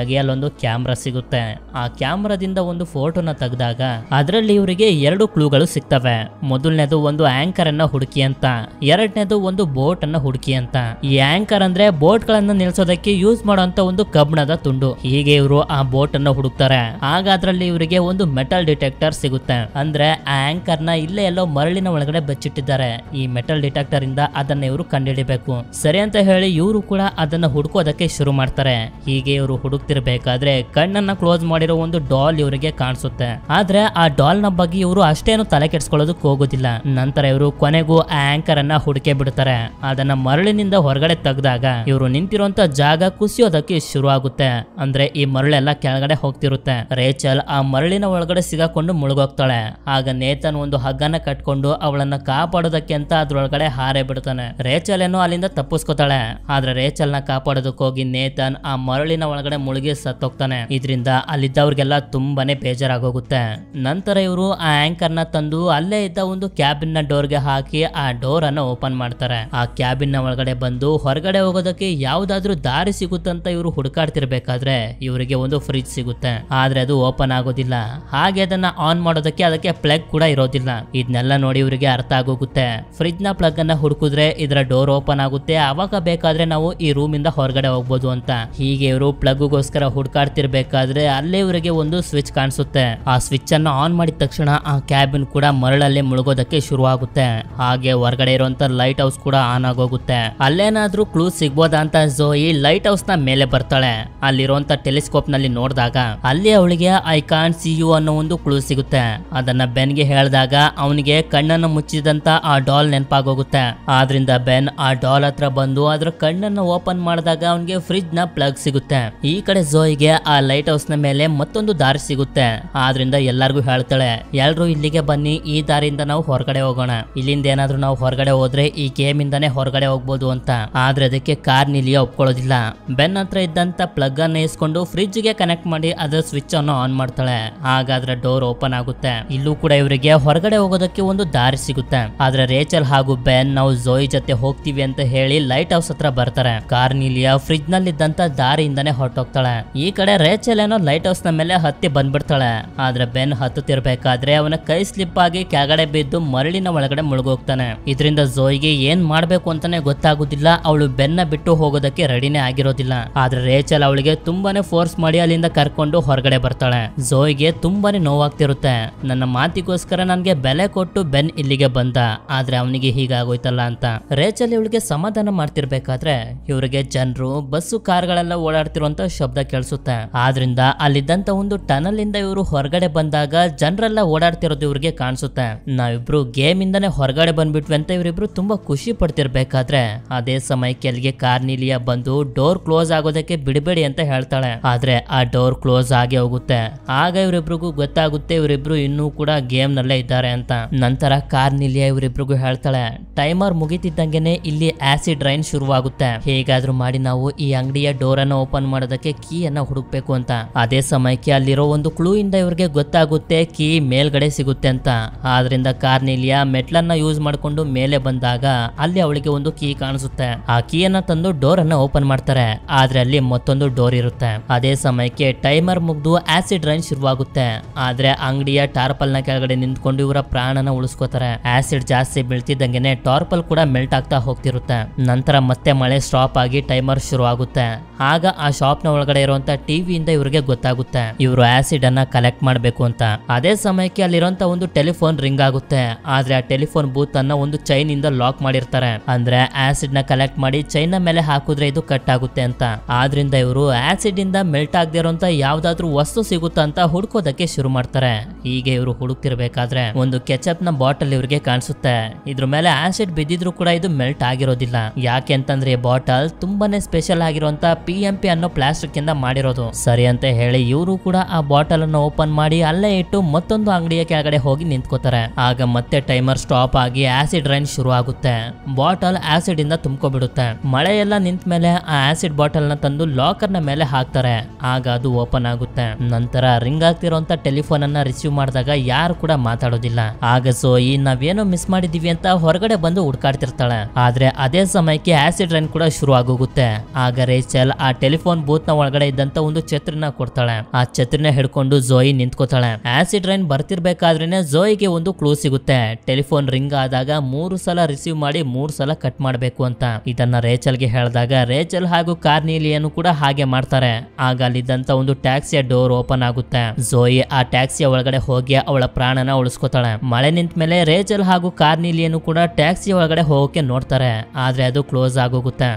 ಆಗಿ ಅಲ್ಲೊಂದು ಕ್ಯಾಮ್ರಾ ಸಿಗುತ್ತೆ ಆ ಕ್ಯಾಮ್ರಾದಿಂದ ಒಂದು ಫೋಟೋನ ತೆಗೆದಾಗ ಅದರಲ್ಲಿ ಇವರಿಗೆ ಎರಡು ಕ್ಲೂಗಳು ಸಿಗ್ತವೆ ಮೊದಲನೇದು ಒಂದು ಆಂಕರ್ ಅನ್ನ ಹುಡುಕಿ ಅಂತ ಎರಡನೇದು ಒಂದು ಬೋಟ್ ಅನ್ನ ಹುಡುಕಿ ಅಂತ ಈ ಆಂಕರ್ ಅಂದ್ರೆ ಬೋಟ್ ಗಳನ್ನ ನಿಲ್ಸೋದಕ್ಕೆ ಯೂಸ್ ಮಾಡುವಂತ ಒಂದು ಕಬ್ಬಿಣದ ತುಂಡು ಹೀಗೆ ಇವರು ಆ ಬೋಟ್ ಅನ್ನ ಹುಡುಕ್ತಾರೆ ಆಗ ಅದ್ರಲ್ಲಿ ಇವರಿಗೆ ಒಂದು ಮೆಟಲ್ ಡಿಟೆಕ್ಟರ್ ಸಿಗುತ್ತೆ ಅಂದ್ರೆ ಆ ಆಂಕರ್ ನ ಇಲ್ಲೇ ಎಲ್ಲೋ ಮರಳಿನ ಒಳಗಡೆ ಬಚ್ಚಿಟ್ಟಿದ್ದಾರೆ ಈ ಮೆಟಲ್ ಡಿಟೆಕ್ಟರ್ ಇಂದ ಅದನ್ನ ಇವರು ಕಂಡುಹಿಡಿಬೇಕು ಸರಿ ಅಂತ ಹೇಳಿ ಇವರು ಕೂಡ ಅದನ್ನ ಹುಡುಕೋದಕ್ಕೆ ಶುರು ಮಾಡ್ತಾರೆ ಹೀಗೆ ಇವರು ಹುಡುಕ್ತಿರ್ಬೇಕಾದ್ರೆ ಕಣ್ಣನ್ನ ಕ್ಲೋಸ್ ಮಾಡಿರೋ ಒಂದು ಡಾಲ್ ಇವರಿಗೆ ಕಾಣಿಸುತ್ತೆ ಆದ್ರೆ ಆ ಡಾಲ್ ನ ಬಗ್ಗೆ ಇವರು ಅಷ್ಟೇನು ತಲೆ ಕೆಡ್ಸ್ಕೊಳ್ಳೋದಕ್ಕೆ ಹೋಗೋದಿಲ್ಲ ನಂತರ ಇವರು ಕೊನೆಗೂ ಆ ಆಂಕರ್ ಅನ್ನ ಹುಡುಕಿ ಬಿಡ್ತಾರೆ ಅದನ್ನ ಮರಳಿನಿಂದ ಹೊರಗಡೆ ತೆಗೆದಾಗ ಇವರು ನಿಂತಿರುವಂತ ಜಾಗ ಕುಸಿಯೋದಕ್ಕೆ ಶುರು ಆಗುತ್ತೆ ಅಂದ್ರೆ ಈ ಮರಳೆಲ್ಲ ಕೆಳಗಡೆ ಹೋಗ್ತಿರುತ್ತೆ ರೇಚಲ್ ಆ ಮರಳಿನ ಒಳಗಡೆ ಸಿಗಾಕೊಂಡು ಮುಳುಗೋಗ್ತಾಳೆ ಆಗ ನೇತನ್ ಒಂದು ಹಗ್ಗನ ಕಟ್ಕೊಂಡು ಅವಳನ್ನ ಕಾಪಾಡೋದಕ್ಕೆ ಅಂತ ಅದ್ರೊಳಗಡೆ ಹಾರೇ ಬಿಡ್ತಾನೆ ರೇಚಲ್ ಏನೋ ಅಲ್ಲಿಂದ ತಪ್ಪಿಸ್ಕೋತಾಳೆ ಆದ್ರೆ ರೇಚಲ್ ನ ಕಾಪಾಡೋದಕ್ಕೆ ಹೋಗಿ ನೇತನ್ ಆ ಮರಳಿನ ಒಳಗಡೆ ಮುಳುಗಿ ಸತ್ತೋಗ್ತಾನೆ ಇದರಿಂದ ಅಲ್ಲಿದ್ದವ್ರಿಗೆಲ್ಲ ತುಂಬಾನೇ ಬೇಜಾರಾಗೋಗುತ್ತೆ ನಂತರ ಇವರು ಆ ಆಂಕರ್ ನ ತಂದು ಅಲ್ಲೇ ಇದ್ದ ಒಂದು ಕ್ಯಾಬಿನ್ ನ ಡೋರ್ ಗೆ ಹಾಕಿ ಆ ಡೋರ್ ಅನ್ನ ಓಪನ್ ಮಾಡ್ತಾರೆ ಆ ಕ್ಯಾಬಿನ್ ನ ಒಳಗಡೆ ಬಂದು ಹೊರಗಡೆ ಹೋಗೋದಕ್ಕೆ ಯಾವ್ದಾದ್ರು ದಾರಿ ಸಿಗುತ್ತಂತ ಇವರು ಹುಡುಕಾಡ್ತಿರ್ಬೇಕಾದ್ರೆ ಇವರಿಗೆ ಒಂದು ಫ್ರಿಜ್ ಸಿಗುತ್ತೆ ಆದ್ರೆ ಅದು ಓಪನ್ ಆಗೋದಿಲ್ಲ ಹಾಗೆ ಅದನ್ನ ಆನ್ ಮಾಡೋದಕ್ಕೆ ಅದಕ್ಕೆ ಪ್ಲಗ್ ಕೂಡ ಇರೋದಿಲ್ಲ ಇದನ್ನೆಲ್ಲ ನೋಡಿ ಇವರಿಗೆ ಅರ್ಥ ಆಗೋಗುತ್ತೆ ಫ್ರಿಜ್ ನ ಪ್ಲಗ್ ಅನ್ನ ಹುಡುಕಿದ್ರೆ ಇದರ ಡೋರ್ ಓಪನ್ ಆಗುತ್ತೆ ಅವಾಗ ಬೇಕಾದ್ರೆ ನಾವು ಈ ರೂಮ್ ಇಂದ ಹೊರಗಡೆ ಹೋಗ್ಬೋದು ಅಂತ ಹೀಗೆ ಇವರು ಪ್ಲಗ್ಗೋಸ್ಕರ ಹುಡ್ಕಾಡ್ತಿರ್ಬೇಕಾದ್ರೆ ಅಲ್ಲೇ ಇವರಿಗೆ ಒಂದು ಸ್ವಿಚ್ ಕಾಣಿಸುತ್ತೆ ಆ ಸ್ವಿಚ್ ಅನ್ನು ಆನ್ ಮಾಡಿದ ತಕ್ಷಣ ಆ ಕ್ಯಾಬಿನ್ ಕೂಡ ಮರಳಲ್ಲಿ ಮುಳುಗೋದಕ್ಕೆ ಶುರು ಆಗುತ್ತೆ ಹಾಗೆ ಹೊರಗಡೆ ಇರುವಂತ ಲೈಟ್ ಹೌಸ್ ಕೂಡ ಆನ್ ಆಗೋಗುತ್ತೆ ಅಲ್ಲೇನಾದ್ರೂ ಕ್ಲೂ ಸಿಗ್ಬೋದಾ ಅಂತ ಜೋಯಿ ಲೈಟ್ ಹೌಸ್ ನ ಮೇಲೆ ಬರ್ತಾಳೆ ಅಲ್ಲಿರುವಂತ ಟೆಲಿಸ್ಕೋಪ್ ನಲ್ಲಿ ನೋಡಿದಾಗ ಅಲ್ಲಿ ಅವಳಿಗೆ ಐ ಕಾನ್ ಸಿ ಯು ಅನ್ನೋ ಒಂದು ಕ್ಲೂ ಸಿಗುತ್ತೆ ಅದನ್ನ ಬೆನ್ಗೆ ಹೇಳಿದಾಗ ಅವನಿಗೆ ಕಣ್ಣನ್ನು ಮುಚ್ಚಿದಂತ ಆ ಡಾಲ್ ನೆನಪಾಗೋಗುತ್ತೆ ಆದ್ರಿಂದ ಬೆನ್ ಆ ಡಾಲ್ ಹತ್ರ ಬಂದು ಅದರ ಕಣ್ಣನ್ನು ಓಪನ್ ಓಪನ್ ಮಾಡಿದಾಗ ಅವನಿಗೆ ಫ್ರಿಡ್ಜ್ ನ ಪ್ಲಗ್ ಸಿಗುತ್ತೆ ಈ ಕಡೆ ಜೋಯಿಗೆ ಆ ಲೈಟ್ ಹೌಸ್ ನ ಮೇಲೆ ಮತ್ತೊಂದು ದಾರಿ ಸಿಗುತ್ತೆ ಆದ್ರಿಂದ ಎಲ್ಲರಿಗೂ ಹೇಳ್ತಾಳೆ ಎಲ್ರು ಇಲ್ಲಿಗೆ ಬನ್ನಿ ಈ ದಾರಿಯಿಂದ ನಾವು ಹೊರಗಡೆ ಹೋಗೋಣ ಇಲ್ಲಿಂದ ಏನಾದ್ರೂ ನಾವು ಹೊರಗಡೆ ಹೋದ್ರೆ ಈ ಗೇಮ್ ಇಂದಾನೆ ಹೊರಗಡೆ ಹೋಗ್ಬೋದು ಅಂತ ಆದ್ರೆ ಅದಕ್ಕೆ ಕಾರ್ ನಿಲಿಯ ಒಪ್ಕೊಳ್ಳೋದಿಲ್ಲ ಬೆನ್ ಹತ್ರ ಇದ್ದಂತ ಪ್ಲಗ್ ಅನ್ನ ಇಸ್ಕೊಂಡು ಫ್ರಿಡ್ಜ್ ಗೆ ಕನೆಕ್ಟ್ ಮಾಡಿ ಅದರ ಸ್ವಿಚ್ ಅನ್ನು ಆನ್ ಮಾಡ್ತಾಳೆ ಹಾಗಾದ್ರೆ ಡೋರ್ ಓಪನ್ ಆಗುತ್ತೆ ಇಲ್ಲೂ ಕೂಡ ಇವರಿಗೆ ಹೊರಗಡೆ ಹೋಗೋದಕ್ಕೆ ಒಂದು ದಾರಿ ಸಿಗುತ್ತೆ ಆದ್ರೆ ರೇಚಲ್ ಹಾಗೂ ಬೆನ್ ನಾವು ಜೋಯಿ ಜೊತೆ ಹೋಗ್ತೀವಿ ಅಂತ ಹೇಳಿ ಲೈಟ್ ಹೌಸ್ ಹತ್ರ ಬರ್ತಾರೆ ಕಾರ್ನಿಲಿಯಾ ಫ್ರಿಜ್ ನಲ್ಲಿದ್ದಂತ ದಾರಿಯಿಂದನೇ ಹೊರಟೋಗ್ತಾಳೆ ಈ ಕಡೆ ರೇಚಲ್ ಏನೋ ಲೈಟ್ ಹೌಸ್ ನ ಮೇಲೆ ಹತ್ತಿ ಬಂದ್ಬಿಡ್ತಾಳೆ ಆದ್ರೆ ಬೆನ್ ಹತ್ತುತ್ತಿರ್ಬೇಕಾದ್ರೆ ಅವನ ಕೈ ಸ್ಲಿಪ್ ಆಗಿ ಕೆಳಗಡೆ ಬಿದ್ದು ಮರಳಿನ ಒಳಗಡೆ ಮುಳುಗೋಗ್ತಾನೆ ಇದರಿಂದ ಜೋಯ್ಗೆ ಏನ್ ಮಾಡ್ಬೇಕು ಅಂತಾನೆ ಗೊತ್ತಾಗುದಿಲ್ಲ ಅವಳು ಬೆನ್ನ ಬಿಟ್ಟು ಹೋಗೋದಕ್ಕೆ ರೆಡಿನೇ ಆಗಿರೋದಿಲ್ಲ ಆದ್ರೆ ರೇಚಲ್ ಅವಳಿಗೆ ತುಂಬಾನೇ ಫೋರ್ಸ್ ಮಾಡಿ ಅಲ್ಲಿಂದ ಕರ್ಕೊಂಡು ಹೊರಗಡೆ ಬರ್ತಾಳೆ ಜೋಯ್ಗೆ ತುಂಬಾನೇ ನೋವಾಗ್ತಿರುತ್ತೆ ನನ್ನ ಮಾತಿಗೋಸ್ಕರ ನನ್ಗೆ ಬೆಲೆ ಕೊಟ್ಟು ಬೆನ್ ಇಲ್ಲಿಗೆ ಬಂದ ಆದ್ರೆ ಅವನಿಗೆ ಹೀಗಾಗೋಯ್ತಲ್ಲ ಅಂತ ರೇಚಲ್ ಇವಳಿಗೆ ಸಮಾಧಾನ ಮಾಡ್ತಿರ್ಬೇಕಾದ್ರೆ ಇವ್ರಿಗೆ ಜನರು ಬಸ್ಸು ಕಾರ್ಗಳೆಲ್ಲ ಓಡಾಡ್ತಿರುವಂತ ಶಬ್ದ ಕೇಳಿಸುತ್ತೆ ಆದ್ರಿಂದ ಅಲ್ಲಿದ್ದಂತ ಒಂದು ಟನಲ್ ಇಂದ ಇವರು ಹೊರಗಡೆ ಬಂದಾಗ ಜನರೆಲ್ಲ ಓಡಾಡ್ತಿರೋದು ಇವರಿಗೆ ಕಾಣಿಸುತ್ತೆ ನಾವಿಬ್ರು ಗೇಮ್ ಇಂದನೆ ಹೊರಗಡೆ ಬಂದ್ಬಿಟ್ವಿ ಅಂತ ಇವರಿಬ್ರು ತುಂಬಾ ಖುಷಿ ಪಡ್ತಿರ್ಬೇಕಾದ್ರೆ ಅದೇ ಸಮಯಕ್ಕೆ ಅಲ್ಲಿಗೆ ನಿಲಿಯ ಬಂದು ಡೋರ್ ಕ್ಲೋಸ್ ಆಗೋದಕ್ಕೆ ಬಿಡಬೇಡಿ ಅಂತ ಹೇಳ್ತಾಳೆ ಆದ್ರೆ ಆ ಡೋರ್ ಕ್ಲೋಸ್ ಆಗಿ ಹೋಗುತ್ತೆ ಆಗ ಇವರಿಬ್ರಿಗೂ ಗೊತ್ತಾಗುತ್ತೆ ಇವರಿಬ್ರು ಇನ್ನೂ ಕೂಡ ಗೇಮ್ ನಲ್ಲೇ ಇದ್ದಾರೆ ಅಂತ ನಂತರ ಕಾರ್ನಿಲಿಯಾ ಇವರಿಬ್ರಿಗೂ ಹೇಳ್ತಾಳೆ ಟೈಮರ್ ಮುಗಿತಿದ್ದಂಗೆನೆ ಇಲ್ಲಿ ಆಸಿಡ್ ರೈನ್ ಶುರುವಾಗುತ್ತೆ ಹೀಗಾಗಿ ಮಾಡಿ ನಾವು ಈ ಅಂಗಡಿಯ ಡೋರ್ ಅನ್ನ ಓಪನ್ ಮಾಡೋದಕ್ಕೆ ಕೀ ಅನ್ನ ಹುಡುಕ್ಬೇಕು ಅಂತ ಅದೇ ಸಮಯಕ್ಕೆ ಅಲ್ಲಿರೋ ಒಂದು ಕ್ಲೂ ಇಂದ ಇವರಿಗೆ ಗೊತ್ತಾಗುತ್ತೆ ಕೀ ಮೇಲ್ಗಡೆ ಸಿಗುತ್ತೆ ಅಂತ ಆದ್ರಿಂದ ಕಾರ್ನಿಲಿಯಾ ಮೆಟ್ಲನ್ನ ಯೂಸ್ ಮಾಡಿಕೊಂಡು ಮೇಲೆ ಬಂದಾಗ ಅಲ್ಲಿ ಅವಳಿಗೆ ಒಂದು ಕೀ ಕಾಣಿಸುತ್ತೆ ಆ ಕೀ ಅನ್ನ ತಂದು ಡೋರ್ ಅನ್ನ ಓಪನ್ ಮಾಡ್ತಾರೆ ಆದ್ರೆ ಅಲ್ಲಿ ಮತ್ತೊಂದು ಡೋರ್ ಇರುತ್ತೆ ಅದೇ ಸಮಯಕ್ಕೆ ಟೈಮರ್ ಮುಗ್ದು ಆಸಿಡ್ ರೈನ್ ಶುರುವಾಗುತ್ತೆ ಆದ್ರೆ ಅಂಗಡಿಯ ಟಾರ್ಪಲ್ ನ ಕೆಳಗಡೆ ನಿಂತ್ಕೊಂಡು ಇವರ ಪ್ರಾಣನ ಉಳಿಸ್ಕೋತಾರೆ ಆಸಿಡ್ ಜಾಸ್ತಿ ಬೀಳ್ತಿದ್ದಂಗೆನೆ ಟಾರ್ಪಲ್ ಕೂಡ ಮೆಲ್ಟ್ ಆಗ್ತಾ ಹೋಗ್ತಿರುತ್ತೆ ನಂತರ ಮತ್ತೆ ಮಳೆ ಸ್ಟಾಪ್ ಆಗಿ ಆಗಿ ಟೈಮರ್ ಶುರುವಾಗುತ್ತೆ ಆಗ ಆ ಶಾಪ್ ನ ಒಳಗಡೆ ಇರುವಂತ ಟಿವಿಯಿಂದ ಇವರಿಗೆ ಗೊತ್ತಾಗುತ್ತೆ ಇವರು ಆಸಿಡ್ ಅನ್ನ ಕಲೆಕ್ಟ್ ಮಾಡಬೇಕು ಅಂತ ಅದೇ ಸಮಯಕ್ಕೆ ಅಲ್ಲಿರುವಂತ ಒಂದು ಟೆಲಿಫೋನ್ ರಿಂಗ್ ಆಗುತ್ತೆ ಆದ್ರೆ ಆ ಟೆಲಿಫೋನ್ ಬೂತ್ ಅನ್ನ ಒಂದು ಚೈನ್ ಇಂದ ಲಾಕ್ ಮಾಡಿರ್ತಾರೆ ಅಂದ್ರೆ ಆಸಿಡ್ ನ ಕಲೆಕ್ಟ್ ಮಾಡಿ ಚೈನ್ ನ ಮೇಲೆ ಹಾಕಿದ್ರೆ ಇದು ಕಟ್ ಆಗುತ್ತೆ ಅಂತ ಆದ್ರಿಂದ ಇವರು ಆಸಿಡ್ ಇಂದ ಮೆಲ್ಟ್ ಆಗದೆ ಇರುವಂತ ಯಾವ್ದಾದ್ರು ವಸ್ತು ಸಿಗುತ್ತ ಅಂತ ಹುಡ್ಕೋದಕ್ಕೆ ಶುರು ಮಾಡ್ತಾರೆ ಹೀಗೆ ಇವರು ಹುಡುಕ್ತಿರ್ಬೇಕಾದ್ರೆ ಒಂದು ಕೆಚಪ್ ನ ಬಾಟಲ್ ಇವರಿಗೆ ಕಾಣಿಸುತ್ತೆ ಇದ್ರ ಮೇಲೆ ಆಸಿಡ್ ಬಿದ್ದಿದ್ರು ಕೂಡ ಇದು ಮೆಲ್ಟ್ ಆಗಿರೋದಿಲ್ಲ ಯಾಕೆ ಅಂತಂದ್ರೆ ಬಾಟಲ್ ತುಂಬಾನೇ ಸ್ಪೆಷಲ್ ಆಗಿರುವಂತ ಪಿ ಎಂ ಪಿ ಅನ್ನೋ ಪ್ಲಾಸ್ಟಿಕ್ ಇಂದ ಮಾಡಿರೋದು ಸರಿ ಅಂತ ಹೇಳಿ ಇವರು ಕೂಡ ಆ ಬಾಟಲ್ ಅನ್ನು ಓಪನ್ ಮಾಡಿ ಅಲ್ಲೇ ಇಟ್ಟು ಮತ್ತೊಂದು ಅಂಗಡಿಯ ಕೆಳಗಡೆ ಹೋಗಿ ನಿಂತ್ಕೋತಾರೆ ಆಗ ಮತ್ತೆ ಟೈಮರ್ ಸ್ಟಾಪ್ ಆಗಿ ಆಸಿಡ್ ರೈನ್ ಶುರು ಆಗುತ್ತೆ ಬಾಟಲ್ ಆಸಿಡ್ ಇಂದ ತುಂಬ್ಕೊಬಿಡುತ್ತೆ ಮಳೆ ಎಲ್ಲ ನಿಂತ ಮೇಲೆ ಆ ಆಸಿಡ್ ಬಾಟಲ್ ನ ತಂದು ಲಾಕರ್ ನ ಮೇಲೆ ಹಾಕ್ತಾರೆ ಆಗ ಅದು ಓಪನ್ ಆಗುತ್ತೆ ನಂತರ ರಿಂಗ್ ಆಗ್ತಿರುವಂತ ಟೆಲಿಫೋನ್ ಅನ್ನ ರಿಸೀವ್ ಮಾಡಿದಾಗ ಯಾರು ಕೂಡ ಮಾತಾಡೋದಿಲ್ಲ ಆಗ ಸೊ ಈ ನಾವೇನೋ ಮಿಸ್ ಮಾಡಿದೀವಿ ಅಂತ ಹೊರಗಡೆ ಬಂದು ಹುಡ್ಕಾಡ್ತಿರ್ತಾಳೆ ಆದ್ರೆ ಅದೇ ಸಮಯಕ್ಕೆ ಆಸಿಡ್ ರೈನ್ ಕೂಡ ಶುರು ಆಗುತ್ತೆ ಹೋಗುತ್ತೆ ಆಗ ರೇಚಲ್ ಆ ಟೆಲಿಫೋನ್ ಬೂತ್ ನ ಒಳಗಡೆ ಇದ್ದಂತ ಒಂದು ಛತ್ರಿನ ಕೊಡ್ತಾಳೆ ಆ ಛತ್ರಿನ ಹಿಡ್ಕೊಂಡು ಜೋಯಿ ನಿಂತ್ಕೋತಾಳೆ ಆಸಿಡ್ ರೈನ್ ಬರ್ತಿರ್ಬೇಕಾದ್ರೇನೆ ಜೋಯಿಗೆ ಒಂದು ಕ್ಲೂ ಸಿಗುತ್ತೆ ಟೆಲಿಫೋನ್ ರಿಂಗ್ ಆದಾಗ ಮೂರು ಸಲ ರಿಸೀವ್ ಮಾಡಿ ಮೂರು ಸಲ ಕಟ್ ಮಾಡಬೇಕು ಅಂತ ಇದನ್ನ ರೇಚಲ್ಗೆ ಹೇಳಿದಾಗ ರೇಚಲ್ ಹಾಗೂ ಕಾರ್ನಿಲಿಯನ್ನು ಕೂಡ ಹಾಗೆ ಮಾಡ್ತಾರೆ ಆಗ ಅಲ್ಲಿದ್ದಂತ ಒಂದು ಟ್ಯಾಕ್ಸಿಯ ಡೋರ್ ಓಪನ್ ಆಗುತ್ತೆ ಜೋಯಿ ಆ ಟ್ಯಾಕ್ಸಿಯ ಒಳಗಡೆ ಹೋಗಿ ಅವಳ ಪ್ರಾಣನ ಉಳಿಸ್ಕೋತಾಳೆ ಮಳೆ ನಿಂತ ಮೇಲೆ ರೇಚಲ್ ಹಾಗೂ ಕಾರ್ನಿಲಿಯನ್ನು ಕೂಡ ಟ್ಯಾಕ್ಸಿ ಒಳಗಡೆ ಹೋಗಕ್ಕೆ ನೋಡ್ತಾರೆ ಆದ್ರೆ ಅದು ಕ್ಲೋಸ್ ಆಗೋಗುತ್ತೆ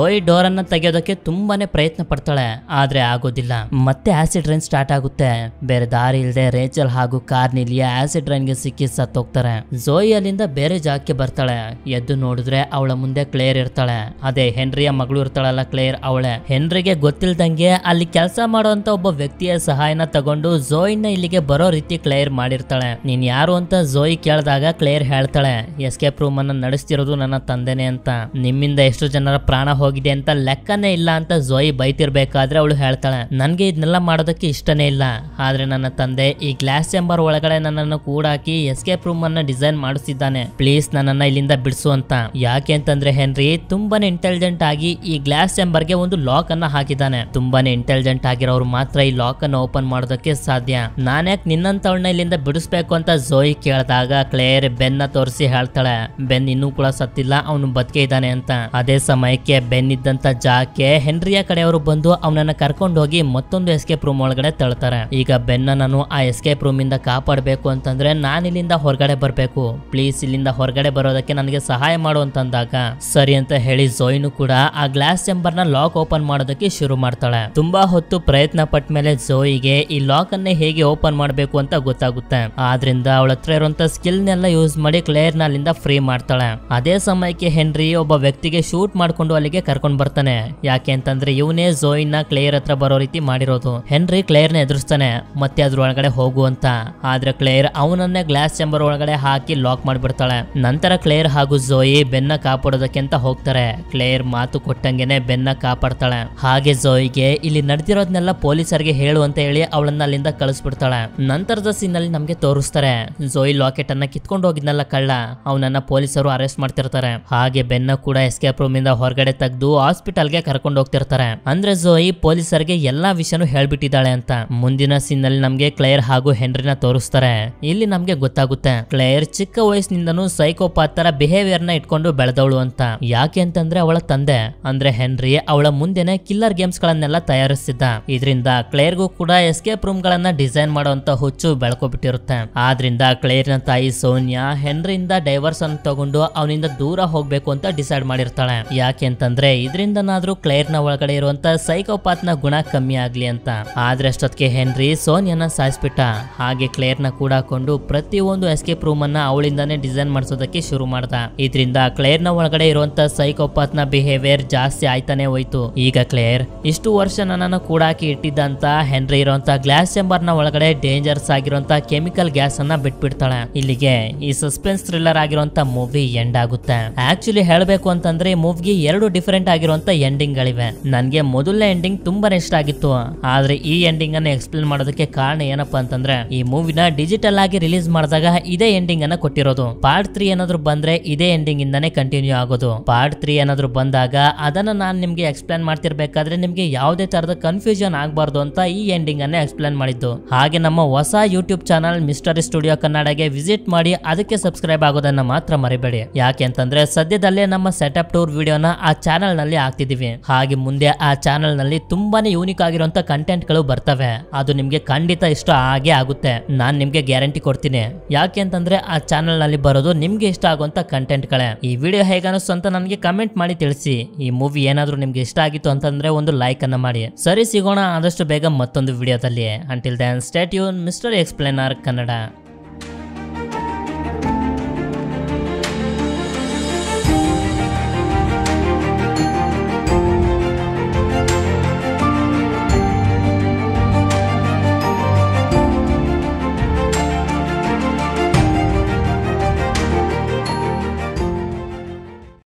ಜೋಯಿ ಅನ್ನ ತೆಗೆಯೋದಕ್ಕೆ ತುಂಬಾನೇ ಪ್ರಯತ್ನ ಪಡ್ತಾಳೆ ಆದ್ರೆ ಆಗೋದಿಲ್ಲ ಮತ್ತೆ ಆಸಿಡ್ ರೈನ್ ಸ್ಟಾರ್ಟ್ ಆಗುತ್ತೆ ಬೇರೆ ದಾರಿ ಇಲ್ಲದೆ ರೇಚಲ್ ಹಾಗೂ ಕಾರ್ನಿಲಿಯ ಆಸಿಡ್ ರೈನ್ ಗೆ ಸಿಕ್ಕಿ ಸತ್ತೋಗ್ತಾರೆ ಜೋಯಿ ಅಲ್ಲಿಂದ ಬೇರೆ ಜಾಗಕ್ಕೆ ಬರ್ತಾಳೆ ಎದ್ದು ನೋಡಿದ್ರೆ ಅವಳ ಮುಂದೆ ಕ್ಲೇರ್ ಇರ್ತಾಳೆ ಅದೇ ಹೆನ್ರಿಯ ಮಗಳು ಇರ್ತಾಳಲ್ಲ ಕ್ಲೇರ್ ಅವಳೆ ಹೆನ್ರಿಗೆ ಗೊತ್ತಿಲ್ದಂಗೆ ಅಲ್ಲಿ ಕೆಲಸ ಮಾಡುವಂತ ಒಬ್ಬ ವ್ಯಕ್ತಿಯ ಸಹಾಯನ ತಗೊಂಡು ಜೋಯಿನ ಇಲ್ಲಿಗೆ ಬರೋ ರೀತಿ ಕ್ಲೇರ್ ಮಾಡಿರ್ತಾಳೆ ನೀನ್ ಯಾರು ಅಂತ ಜೋಯಿ ಕೇಳಿದಾಗ ಕ್ಲೇರ್ ಹೇಳ್ತಾಳೆ ಎಸ್ಕೇಪ್ ರೂಮ್ ಅನ್ನ ನಡೆಸ್ತಿರೋದು ನನ್ನ ತಂದೆನೆ ಅಂತ ನಿಮ್ಮಿಂದ ಎಷ್ಟು ಜನರ ಪ್ರಾಣ ಹೋಗಿದೆ ಅಂತ ಲೆಕ್ಕನೇ ಇಲ್ಲ ಅಂತ ಜೋಯಿ ಬೈತಿರ್ಬೇಕಾದ್ರೆ ಅವಳು ಹೇಳ್ತಾಳೆ ನನಗೆ ಇದನ್ನೆಲ್ಲ ಮಾಡೋದಕ್ಕೆ ಇಷ್ಟನೇ ಇಲ್ಲ ಆದ್ರೆ ನನ್ನ ತಂದೆ ಈ ಗ್ಲಾಸ್ ಚೇಂಬರ್ ಒಳಗಡೆ ನನ್ನನ್ನು ಕೂಡ ಹಾಕಿ ಎಸ್ಕೇಪ್ ರೂಮ್ ಅನ್ನ ಡಿಸೈನ್ ಮಾಡಿಸಿದ್ದಾನೆ ಪ್ಲೀಸ್ ನನ್ನನ್ನ ಇಲ್ಲಿಂದ ಬಿಡಿಸು ಅಂತ ಯಾಕೆ ಅಂತಂದ್ರೆ ಹೆನ್ರಿ ತುಂಬಾನೇ ಇಂಟೆಲಿಜೆಂಟ್ ಆಗಿ ಈ ಗ್ಲಾಸ್ ಚೇಂಬರ್ ಗೆ ಒಂದು ಲಾಕ್ ಅನ್ನ ಹಾಕಿದ್ದಾನೆ ತುಂಬಾನೇ ಇಂಟೆಲಿಜೆಂಟ್ ಆಗಿರೋರು ಮಾತ್ರ ಈ ಲಾಕ್ ಅನ್ನು ಓಪನ್ ಮಾಡೋದಕ್ಕೆ ಸಾಧ್ಯ ನಾನ್ಯಾಕೆ ನಿನ್ನಂತವಳನ್ನ ಇಲ್ಲಿಂದ ಬಿಡಿಸ್ಬೇಕು ಅಂತ ಜೋಯಿ ಕೇಳಿದಾಗ ಕ್ಲೇರ್ ಬೆನ್ನ ತೋರಿಸಿ ಹೇಳ್ತಾಳೆ ಬೆನ್ ಇನ್ನೂ ಕೂಡ ಸತ್ತಿಲ್ಲ ಅವನು ಬದುಕೆ ಇದ್ದಾನೆ ಅಂತ ಅದೇ ಸಮಯಕ್ಕೆ ಬೆನ್ನಿದ್ದಂತ ಜಾಕೆ ಹೆನ್ರಿಯ ಕಡೆಯವರು ಬಂದು ಅವನನ್ನ ಕರ್ಕೊಂಡು ಹೋಗಿ ಮತ್ತೊಂದು ಎಸ್ಕೇಪ್ ರೂಮ್ ಒಳಗಡೆ ತಳ್ತಾರೆ ಈಗ ಬೆನ್ನ ನಾನು ಆ ಎಸ್ಕೇಪ್ ರೂಮ್ ಇಂದ ಕಾಪಾಡಬೇಕು ಅಂತಂದ್ರೆ ನಾನು ಇಲ್ಲಿಂದ ಹೊರಗಡೆ ಬರಬೇಕು ಪ್ಲೀಸ್ ಇಲ್ಲಿಂದ ಹೊರಗಡೆ ಬರೋದಕ್ಕೆ ನನಗೆ ಸಹಾಯ ಮಾಡು ಅಂತಂದಾಗ ಸರಿ ಅಂತ ಹೇಳಿ ಜೋಯ್ನು ಕೂಡ ಆ ಗ್ಲಾಸ್ ಚೇಂಬರ್ ನ ಲಾಕ್ ಓಪನ್ ಮಾಡೋದಕ್ಕೆ ಶುರು ಮಾಡ್ತಾಳೆ ತುಂಬಾ ಹೊತ್ತು ಪ್ರಯತ್ನ ಪಟ್ಟ ಮೇಲೆ ಜೋಯಿಗೆ ಈ ಲಾಕ್ ಅನ್ನೇ ಹೇಗೆ ಓಪನ್ ಮಾಡಬೇಕು ಅಂತ ಗೊತ್ತಾಗುತ್ತೆ ಆದ್ರಿಂದ ಅವಳ ಹತ್ರ ಇರುವಂತ ಸ್ಕಿಲ್ ನೆಲ್ಲ ಯೂಸ್ ಮಾಡಿ ಕ್ಲೇರ್ ನ ಅಲ್ಲಿಂದ ಫ್ರೀ ಮಾಡ್ತಾಳೆ ಅದೇ ಸಮಯಕ್ಕೆ ಹೆನ್ರಿ ಒಬ್ಬ ವ್ಯಕ್ತಿಗೆ ಶೂಟ್ ಮಾಡ್ಕೊಂಡು ಅಲ್ಲಿಗೆ ಕರ್ಕೊಂಡ್ ಬರ್ತಾನೆ ಯಾಕೆ ಅಂತಂದ್ರೆ ಇವನೇ ಜೋಯಿನ್ ನ ಕ್ಲೇಯರ್ ಹತ್ರ ಬರೋ ರೀತಿ ಮಾಡಿರೋದು ಹೆನ್ರಿ ಕ್ಲೇಯರ್ ನ ಎದುರಿಸ್ತಾನೆ ಮತ್ತೆ ಅದ್ರ ಒಳಗಡೆ ಹೋಗು ಅಂತ ಆದ್ರೆ ಕ್ಲೇಯರ್ ಅವನನ್ನೇ ಗ್ಲಾಸ್ ಚೇಂಬರ್ ಒಳಗಡೆ ಹಾಕಿ ಲಾಕ್ ಮಾಡಿಬಿಡ್ತಾಳೆ ನಂತರ ಕ್ಲೇಯರ್ ಹಾಗೂ ಜೋಯಿ ಬೆನ್ನ ಕಾಪಾಡೋದಕ್ಕೆ ಅಂತ ಹೋಗ್ತಾರೆ ಕ್ಲೇಯರ್ ಮಾತು ಕೊಟ್ಟಂಗೆನೆ ಬೆನ್ನ ಕಾಪಾಡ್ತಾಳೆ ಹಾಗೆ ಜೋಯಿಗೆ ಇಲ್ಲಿ ನಡೆದಿರೋದ್ನೆಲ್ಲ ಪೊಲೀಸರಿಗೆ ಹೇಳು ಅಂತ ಹೇಳಿ ಅವಳನ್ನ ಅಲ್ಲಿಂದ ಕಳಿಸ್ಬಿಡ್ತಾಳೆ ನಂತರದ ಸೀನ್ ಅಲ್ಲಿ ನಮ್ಗೆ ತೋರಿಸ್ತಾರೆ ಜೋಯಿ ಲಾಕೆಟ್ ಅನ್ನ ಕಿತ್ಕೊಂಡು ಹೋಗಿದ್ನಲ್ಲ ಕಳ್ಳ ಅವನನ್ನ ಪೊಲೀಸರು ಅರೆಸ್ಟ್ ಮಾಡ್ತಿರ್ತಾರೆ ಹಾಗೆ ಬೆನ್ನ ಕೂಡ ಎಸ್ಕೇಪ್ ರೂಮ್ ಇಂದ ಹೊರಗಡೆ ಹಾಸ್ಪಿಟಲ್ ಹಾಸ್ಪಿಟಲ್ಗೆ ಕರ್ಕೊಂಡು ಹೋಗ್ತಿರ್ತಾರೆ ಅಂದ್ರೆ ಜೋಯಿ ಪೊಲೀಸರಿಗೆ ಎಲ್ಲಾ ವಿಷಯನು ಹೇಳ್ಬಿಟ್ಟಿದ್ದಾಳೆ ಅಂತ ಮುಂದಿನ ಸೀನ್ ನಲ್ಲಿ ನಮ್ಗೆ ಕ್ಲೇರ್ ಹಾಗೂ ಹೆನ್ರಿನ ತೋರಿಸ್ತಾರೆ ಇಲ್ಲಿ ನಮ್ಗೆ ಗೊತ್ತಾಗುತ್ತೆ ಕ್ಲೇರ್ ಚಿಕ್ಕ ವಯಸ್ಸಿನಿಂದನೂ ಸೈಕೋಪಾತ್ ತರ ಬಿಹೇವಿಯರ್ ನ ಇಟ್ಕೊಂಡು ಬೆಳೆದವಳು ಅಂತ ಯಾಕೆ ಅಂತಂದ್ರೆ ಅವಳ ತಂದೆ ಅಂದ್ರೆ ಹೆನ್ರಿ ಅವಳ ಮುಂದೆನೆ ಕಿಲ್ಲರ್ ಗೇಮ್ಸ್ ಗಳನ್ನೆಲ್ಲ ತಯಾರಿಸಿದ್ದ ಇದರಿಂದ ಕ್ಲೇರ್ಗೂ ಕೂಡ ಎಸ್ಕೇಪ್ ರೂಮ್ ಗಳನ್ನ ಡಿಸೈನ್ ಮಾಡುವಂತ ಹುಚ್ಚು ಬೆಳ್ಕೊಬಿಟ್ಟಿರುತ್ತೆ ಆದ್ರಿಂದ ಕ್ಲೇರ್ ನ ತಾಯಿ ಸೋನಿಯಾ ಹೆನ್ರಿಯಿಂದ ಡೈವರ್ಸ್ ಅನ್ನು ತಗೊಂಡು ಅವನಿಂದ ದೂರ ಹೋಗ್ಬೇಕು ಅಂತ ಡಿಸೈಡ್ ಮಾಡಿರ್ತಾಳೆ ಯಾಕೆ ಅಂದ್ರೆ ಇದರಿಂದನಾದ್ರೂ ನ ಒಳಗಡೆ ಇರುವಂತ ನ ಗುಣ ಕಮ್ಮಿ ಆಗ್ಲಿ ಅಂತ ಆದ್ರೆ ಅಷ್ಟೊತ್ತಿಗೆ ಹೆನ್ರಿ ಸೋನಿಯನ್ನ ಸಾಯಿಸ್ಬಿಟ್ಟ ಹಾಗೆ ನ ಕೂಡ ಕೊಂಡು ಒಂದು ಎಸ್ಕೇಪ್ ರೂಮ್ ಅನ್ನ ಅವಳಿಂದಾನೇ ಡಿಸೈನ್ ಮಾಡಿಸೋದಕ್ಕೆ ಶುರು ಮಾಡ್ದ ಇದರಿಂದ ನ ಒಳಗಡೆ ಇರುವಂತ ನ ಬಿಹೇವಿಯರ್ ಜಾಸ್ತಿ ಆಯ್ತಾನೆ ಹೋಯ್ತು ಈಗ ಕ್ಲೇರ್ ಇಷ್ಟು ವರ್ಷ ನನ್ನನ್ನು ಕೂಡ ಹಾಕಿ ಇಟ್ಟಿದ್ದಂತ ಹೆನ್ರಿ ಇರುವಂತ ಗ್ಲಾಸ್ ಚೇಂಬರ್ ನ ಒಳಗಡೆ ಡೇಂಜರ್ಸ್ ಆಗಿರುವಂತ ಕೆಮಿಕಲ್ ಗ್ಯಾಸ್ ಅನ್ನ ಬಿಟ್ಬಿಡ್ತಾಳೆ ಇಲ್ಲಿಗೆ ಈ ಸಸ್ಪೆನ್ಸ್ ಥ್ರಿಲ್ಲರ್ ಆಗಿರುವಂತ ಮೂವಿ ಎಂಡ್ ಆಗುತ್ತೆ ಆಕ್ಚುಲಿ ಹೇಳಬೇಕು ಅಂತಂದ್ರೆ ಮೂವಿಗೆ ಎರಡು ಡಿಫ್ರೆಂಟ್ ಡಿಫ್ರೆಂಟ್ ಆಗಿರುವಂತ ಎಂಡಿಂಗ್ ಗಳಿವೆ ನನಗೆ ಮೊದಲ ಎಂಡಿಂಗ್ ತುಂಬಾನೇ ಇಷ್ಟ ಆಗಿತ್ತು ಆದ್ರೆ ಈ ಎಂಡಿಂಗ್ ಅನ್ನು ಎಕ್ಸ್ಪ್ಲೇನ್ ಮಾಡೋದಕ್ಕೆ ಕಾರಣ ಏನಪ್ಪಾ ಅಂತಂದ್ರೆ ಈ ಮೂವಿನ ಡಿಜಿಟಲ್ ಆಗಿ ರಿಲೀಸ್ ಮಾಡಿದಾಗ ಇದೇ ಎಂಡಿಂಗ್ ಅನ್ನ ಕೊಟ್ಟಿರೋದು ಪಾರ್ಟ್ ತ್ರೀ ಏನಾದ್ರು ಬಂದ್ರೆ ಇದೇ ಎಂಡಿಂಗ್ ಇಂದಾನೆ ಕಂಟಿನ್ಯೂ ಆಗೋದು ಪಾರ್ಟ್ ತ್ರೀ ಏನಾದ್ರು ಬಂದಾಗ ಅದನ್ನ ನಾನು ನಿಮ್ಗೆ ಎಕ್ಸ್ಪ್ಲೇನ್ ಮಾಡ್ತಿರ್ಬೇಕಾದ್ರೆ ನಿಮ್ಗೆ ಯಾವುದೇ ತರದ ಕನ್ಫ್ಯೂಷನ್ ಆಗ್ಬಾರ್ದು ಅಂತ ಈ ಎಂಡಿಂಗ್ ಅನ್ನ ಎಕ್ಸ್ಪ್ಲೇನ್ ಮಾಡಿದ್ದು ಹಾಗೆ ನಮ್ಮ ಹೊಸ ಯೂಟ್ಯೂಬ್ ಚಾನಲ್ ಮಿಸ್ಟರಿ ಸ್ಟುಡಿಯೋ ಕನ್ನಡಗೆ ವಿಸಿಟ್ ಮಾಡಿ ಅದಕ್ಕೆ ಸಬ್ಸ್ಕ್ರೈಬ್ ಆಗೋದನ್ನ ಮಾತ್ರ ಮರಿಬೇಡಿ ಅಂತಂದ್ರೆ ಸದ್ಯದಲ್ಲೇ ನಮ್ಮ ಸೆಟಪ್ ಟೂರ್ ವಿಡಿಯೋನ ಆ ಚಾನಲ್ ಚಾನಲ್ ನಲ್ಲಿ ಆಗ್ತಿದೀವಿ ಹಾಗೆ ಮುಂದೆ ಆ ಚಾನಲ್ ನಲ್ಲಿ ತುಂಬಾನೇ ಯೂನಿಕ್ ಆಗಿರುವಂತ ಕಂಟೆಂಟ್ ಗಳು ಬರ್ತವೆ ಅದು ನಿಮ್ಗೆ ಖಂಡಿತ ಇಷ್ಟ ಆಗೇ ಆಗುತ್ತೆ ನಾನು ನಿಮ್ಗೆ ಗ್ಯಾರಂಟಿ ಕೊಡ್ತೀನಿ ಯಾಕೆ ಅಂತಂದ್ರೆ ಆ ಚಾನಲ್ ನಲ್ಲಿ ಬರೋದು ನಿಮ್ಗೆ ಇಷ್ಟ ಆಗುವಂತ ಕಂಟೆಂಟ್ ಗಳೇ ಈ ವಿಡಿಯೋ ಹೇಗನಿಸ್ತು ಅಂತ ನನಗೆ ಕಮೆಂಟ್ ಮಾಡಿ ತಿಳಿಸಿ ಈ ಮೂವಿ ಏನಾದರೂ ನಿಮ್ಗೆ ಇಷ್ಟ ಆಗಿತ್ತು ಅಂತಂದ್ರೆ ಒಂದು ಲೈಕ್ ಅನ್ನ ಮಾಡಿ ಸರಿ ಸಿಗೋಣ ಆದಷ್ಟು ಬೇಗ ಮತ್ತೊಂದು ವಿಡಿಯೋದಲ್ಲಿ ಅಂಟಿಲ್ ದನ್ ಯೂನ್ ಮಿಸ್ಟರ್ ಎಕ್ಸ್ಪ್ಲೇನರ್ ಕನ್ನಡ